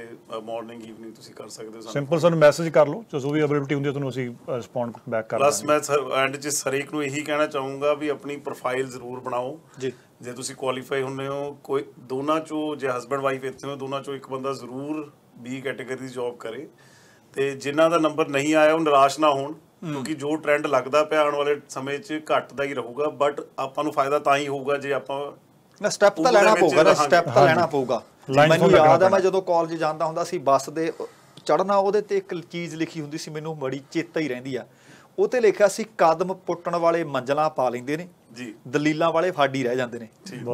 ਮਾਰਨਿੰਗ ਈਵਨਿੰਗ ਤੁਸੀਂ ਕਰ ਸਕਦੇ ਹੋ ਸਿੰਪਲ ਸਾਨੂੰ ਮੈਸੇਜ ਕਰ ਲਓ ਜੋ ਵੀ ਅਵੇਲੇਬਿਲਟੀ ਹੁੰਦੀ ਹੈ ਤੁਹਾਨੂੰ ਅਸੀਂ ਰਿਸਪੌਂਡ ਬੈਕ ਕਰ ਦਾਂਗੇ ਬਸ ਮੈਂ ਐਂਡ ਜੀ ਸਰੀਕ ਨੂੰ ਇਹੀ ਕਹਿਣਾ ਚਾਹੂੰਗਾ ਵੀ ਆਪਣੀ ਪ੍ਰੋਫਾਈਲ ਜ਼ਰੂਰ ਬਣਾਓ ਜੀ ਜੇ ਤੁਸੀਂ ਕੁਆਲੀਫਾਈ ਹੁੰਦੇ ਹੋ ਕੋਈ ਦੋਨਾਂ ਚੋਂ ਜੇ ਹਸਬੰਡ ਵਾਈਫ ਇੱਥੇ ਹੋ ਦੋਨਾਂ ਚੋਂ ਇੱਕ ਬੰਦਾ ਜ਼ਰੂਰ ਬੀ ਕੈਟਾਗਰੀ ਦੀ ਜੌਬ ਕਰੇ ਤੇ ਜਿਨ੍ਹਾਂ ਦਾ ਨੰਬਰ ਨਹੀਂ ਆਇਆ ਉਹ ਨਿਰਾਸ਼ ਨਾ ਹੋਣ ਕਿਉਂਕਿ ਜੋ ਟ੍ਰੈਂਡ ਲੱਗਦਾ ਪਿਆ ਆਉਣ ਵਾਲੇ ਸਮੇਂ 'ਚ ਘਟਦਾ ਹੀ ਰਹੂਗਾ ਬਟ ਆਪਾਂ ਨੂੰ ਫਾਇਦਾ ਤਾਂ ਹੀ ਹੋਊਗਾ ਜੇ ਆਪਾਂ ਨਾ ਸਟੈਪ ਤਾਂ ਲੈਣਾ ਪਊਗਾ ਨਾ ਸਟੈਪ ਤਾਂ ਲੈਣਾ ਪਊਗਾ ਮੈਨੂੰ ਯਾਦ ਆ ਮੈਂ ਜਦੋਂ ਕਾਲਜ ਜਾਂਦਾ ਹੁੰਦਾ ਸੀ ਬੱਸ ਦੇ ਚੜਨਾ ਉਹਦੇ ਤੇ ਇੱਕ ਚੀਜ਼ ਲਿਖੀ ਹੁੰਦੀ ਸੀ ਮੈਨੂੰ ਬੜੀ ਚੇਤਾ ਹੀ ਰਹਿੰਦੀ ਆ ਉਹ ਤੇ ਲਿਖਿਆ ਸੀ ਕਦਮ ਪੁੱਟਣ ਵਾਲੇ ਮੰਜ਼ਲਾਂ ਪਾ ਲੈਂਦੇ ਨੇ ਜੀ ਦਲੀਲਾਂ ਵਾਲੇ ਫਾੜੀ ਰਹਿ ਜਾਂਦੇ ਨੇ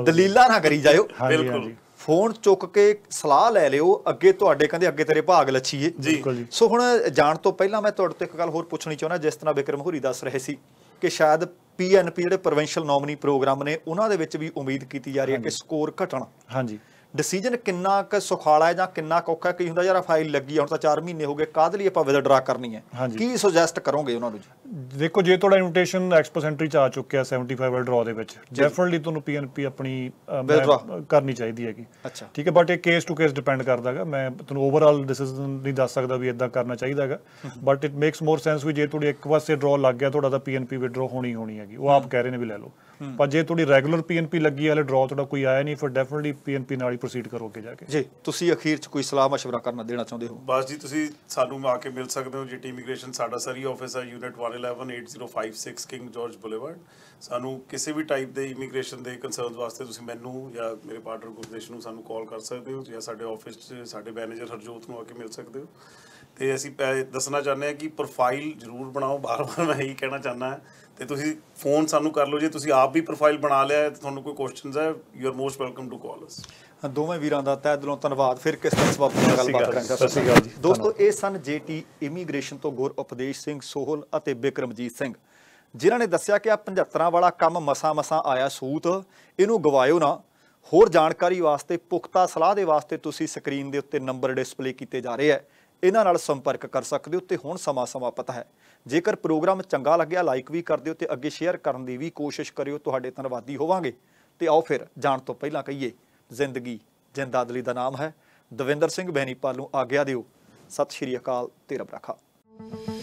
ਦਲੀਲਾਂ ਨਾ ਕਰੀ ਜਾਇਓ ਬਿਲਕੁਲ ਫੋਨ ਚੁੱਕ ਕੇ ਸਲਾਹ ਲੈ ਲਿਓ ਅੱਗੇ ਤੁਹਾਡੇ ਕਹਿੰਦੇ ਅੱਗੇ ਤੇਰੇ ਭਾਗ ਲੱਛੀਏ ਜੀ ਸੋ ਹੁਣ ਜਾਣ ਤੋਂ ਪਹਿਲਾਂ ਮੈਂ ਤੁਹਾਡੇ ਤੋਂ ਇੱਕ ਗੱਲ ਹੋਰ ਪੁੱਛਣੀ ਚਾਹੁੰਦਾ ਜਿਸ ਤਰ੍ਹਾਂ ਵਿਕਰਮ ਹੋਰੀ ਦੱਸ ਰਹੇ ਸੀ ਕਿ ਸ਼ਾਇਦ ਪੀਐਨਪੀ ਜਿਹੜੇ ਪ੍ਰੋਵਿੰਸ਼ੀਅਲ ਨੋਮਿਨੀ ਪ੍ਰੋਗਰਾਮ ਨੇ ਉਹਨਾਂ ਦੇ ਵਿੱਚ ਵੀ ਉਮੀਦ ਕੀਤੀ ਜਾ ਰਹੀ ਹੈ ਕਿ ਸਕੋਰ ਘਟਣ ਹਾਂਜੀ ਡਿਸੀਜਨ ਕਿੰਨਾ ਕੁ ਸੁਖਾਲਾ ਹੈ ਜਾਂ ਕਿੰਨਾ ਕੁ ਔਖਾ ਕੀ ਹੁੰਦਾ ਯਾਰ ਫਾਈਲ ਲੱਗੀ ਹੁਣ ਤਾਂ 4 ਮਹੀਨੇ ਹੋ ਗਏ ਕਾਦ ਲਈ ਆਪਾਂ ਵਿਦਡਰਾ ਕਰਨੀ ਹੈ ਕੀ ਸੁਜੈਸਟ ਕਰੋਗੇ ਉਹਨਾਂ ਨੂੰ ਦੇਖੋ ਜੇ ਤੁਹਾਡਾ ਇਨਵਿਟੇਸ਼ਨ ਐਕਸਪਰਸੈਂਟਰੀ ਚ ਆ ਚੁੱਕਿਆ 75 ਵਾਲ ਡਰਾ ਦੇ ਵਿੱਚ ਡੈਫੀਨਿਟਲੀ ਤੁਹਾਨੂੰ ਪੀਐਨਪੀ ਆਪਣੀ ਕਰਨੀ ਚਾਹੀਦੀ ਹੈਗੀ ਠੀਕ ਹੈ ਬਟ ਇਹ ਕੇਸ ਟੂ ਕੇਸ ਡਿਪੈਂਡ ਕਰਦਾ ਹੈਗਾ ਮੈਂ ਤੁਹਾਨੂੰ ਓਵਰਆਲ ਡਿਸੀਜਨ ਨਹੀਂ ਦੱਸ ਸਕਦਾ ਵੀ ਇਦਾਂ ਕਰਨਾ ਚਾਹੀਦਾ ਹੈਗਾ but it makes more sense ਵੀ ਜੇ ਤੁਹਾਡੀ ਇੱਕ ਵਾਰ ਸੇ ਡਰਾ ਲੱਗ ਗਿਆ ਤੁਹਾਡਾ ਤਾਂ ਪੀਐਨਪੀ ਵਿਡਰਾ ਹੋਣੀ ਹੋਣੀ ਹੈਗੀ ਉਹ ਆਪ ਕਹਿ ਰਹੇ ਨੇ ਵੀ ਲੈ ਲਓ ਪਰ ਜੇ ਤੁਹਾਡੀ ਰੈਗੂਲਰ ਪੀਐਨਪੀ ਲੱਗੀ ਵਾਲੇ ਡਰਾ ਤੁਹਾਡਾ ਕੋਈ ਆਇਆ ਨਹੀਂ ਫਿਰ ਡੈਫੀਨਿਟਲੀ ਪੀਐਨਪੀ ਨਾਲ ਪ੍ਰੋਸੀਡ ਕਰੋ ਜਾ ਕੇ ਜੀ ਤੁਸੀਂ ਅਖੀਰ 'ਚ ਕੋਈ ਸਲਾਹ مشਵਰਾ ਕਰਨਾ ਦੇਣਾ ਚਾਹੁੰਦੇ ਹੋ ਬਸ ਜੀ ਤੁਸੀਂ ਸਾਨੂੰ ਆ ਕੇ ਮਿਲ ਸਕਦੇ ਹੋ ਜੀਟੀ ਇਮੀਗ੍ਰੇਸ਼ਨ ਸਾਡਾ ਸਰੀ ਆਫਿਸ ਹੈ ਯੂਨਿਟ 1118056 ਕਿੰਗ ਜਾਰਜ ਬੁਲੇਵਾਰਡ ਸਾਨੂੰ ਕਿਸੇ ਵੀ ਟਾਈਪ ਦੇ ਇਮੀਗ੍ਰੇਸ਼ਨ ਦੇ ਕਨਸਰਨਸ ਵਾਸਤੇ ਤੁਸੀਂ ਮੈਨੂੰ ਜਾਂ ਮੇਰੇ ਪਾਰਟਨਰ ਗੁਰਦੇਸ਼ ਨੂੰ ਸਾਨੂੰ ਕਾਲ ਕਰ ਸਕਦੇ ਹੋ ਜਾਂ ਸਾਡੇ ਆਫਿਸ 'ਚ ਸਾਡੇ ਮੈਨੇਜਰ ਹਰਜੋਤ ਨੂੰ ਆ ਕੇ ਮਿਲ ਸਕਦੇ ਹੋ ਤੇ ਅਸੀਂ ਦੱਸਣਾ ਚਾਹੁੰਦੇ ਹਾਂ ਕਿ ਪ੍ਰੋਫਾਈਲ ਜ਼ਰੂਰ ਬਣਾਓ ਬਾਰ-ਬਾਰ ਮੈਂ ਇਹੀ ਕਹਿਣਾ ਚਾਹੁੰਦਾ ਤੇ ਤੁਸੀਂ ਫੋਨ ਸਾਨੂੰ ਕਰ ਲਓ ਜੇ ਤੁਸੀਂ ਆਪ ਵੀ ਪ੍ਰੋਫਾਈਲ ਬਣਾ ਲਿਆ ਤੇ ਤੁਹਾਨੂੰ ਕੋਈ ਕੁਐਸਚਨਸ ਹੈ you are most welcome to call us ਦੋਵੇਂ ਵੀਰਾਂ ਦਾ ਤਹਿ ਦਿਲੋਂ ਧੰਨਵਾਦ ਫਿਰ ਕਿਸ ਤਰ੍ਹਾਂ ਸਵਾਪ ਨਾਲ ਗੱਲਬਾਤ ਕਰਾਂਗੇ ਸਤਿ ਸ਼੍ਰੀ ਅਕਾਲ ਜੀ ਦੋਸਤੋ ਇਹ ਸਨ ਜੀਟੀ ਇਮੀਗ੍ਰੇਸ਼ਨ ਤੋਂ ਗੁਰ ਉਪਦੇਸ਼ ਸਿੰਘ ਸੋਹਲ ਅਤੇ ਬਿਕਰਮਜੀਤ ਸਿੰਘ ਜਿਨ੍ਹਾਂ ਨੇ ਦੱਸਿਆ ਕਿ ਆ 75 ਵਾਲਾ ਕੰਮ ਮਸਾ ਮਸਾ ਆਇਆ ਸੂਤ ਇਹਨੂੰ ਗਵਾਇਓ ਨਾ ਹੋਰ ਜਾਣਕਾਰੀ ਵਾਸਤੇ ਪੁਖਤਾ ਸਲਾਹ ਦੇ ਵਾਸਤੇ ਤੁਸੀਂ ਸਕਰੀਨ ਦੇ ਉੱਤੇ ਨੰਬਰ ਡਿਸਪਲੇ ਕੀਤੇ ਜਾ ਰਹੇ ਹੈ ਇਹਨਾਂ ਨਾਲ ਸੰਪਰਕ ਕਰ ਸਕਦੇ ਹੋ ਤੇ ਹੁਣ ਸਮਾਂ ਸਮਾਪਤ ਹੈ ਜੇਕਰ ਪ੍ਰੋਗਰਾਮ ਚੰਗਾ ਲੱਗਿਆ ਲਾਈਕ ਵੀ ਕਰ ਦਿਓ ਤੇ ਅੱਗੇ ਸ਼ੇਅਰ ਕਰਨ ਦੀ ਵੀ ਕੋਸ਼ਿਸ਼ ਕਰਿਓ ਤੁਹਾਡੇ ਧੰਨਵਾਦੀ ਹੋਵਾਂਗੇ ਤੇ ਆਓ ਫਿਰ ਜਾਣ ਤੋਂ ਪਹਿਲਾਂ ਕਹੀਏ ਜ਼ਿੰਦਗੀ ਜਿੰਦਾਦਲੀ ਦਾ ਨਾਮ ਹੈ ਦਵਿੰਦਰ ਸਿੰਘ ਬੈਣੀਪਾਲ ਨੂੰ ਆਗਿਆ ਦਿਓ ਸਤਿ ਸ਼੍ਰੀ ਅਕਾਲ ਤੇ ਰੱਬ ਰਾਖਾ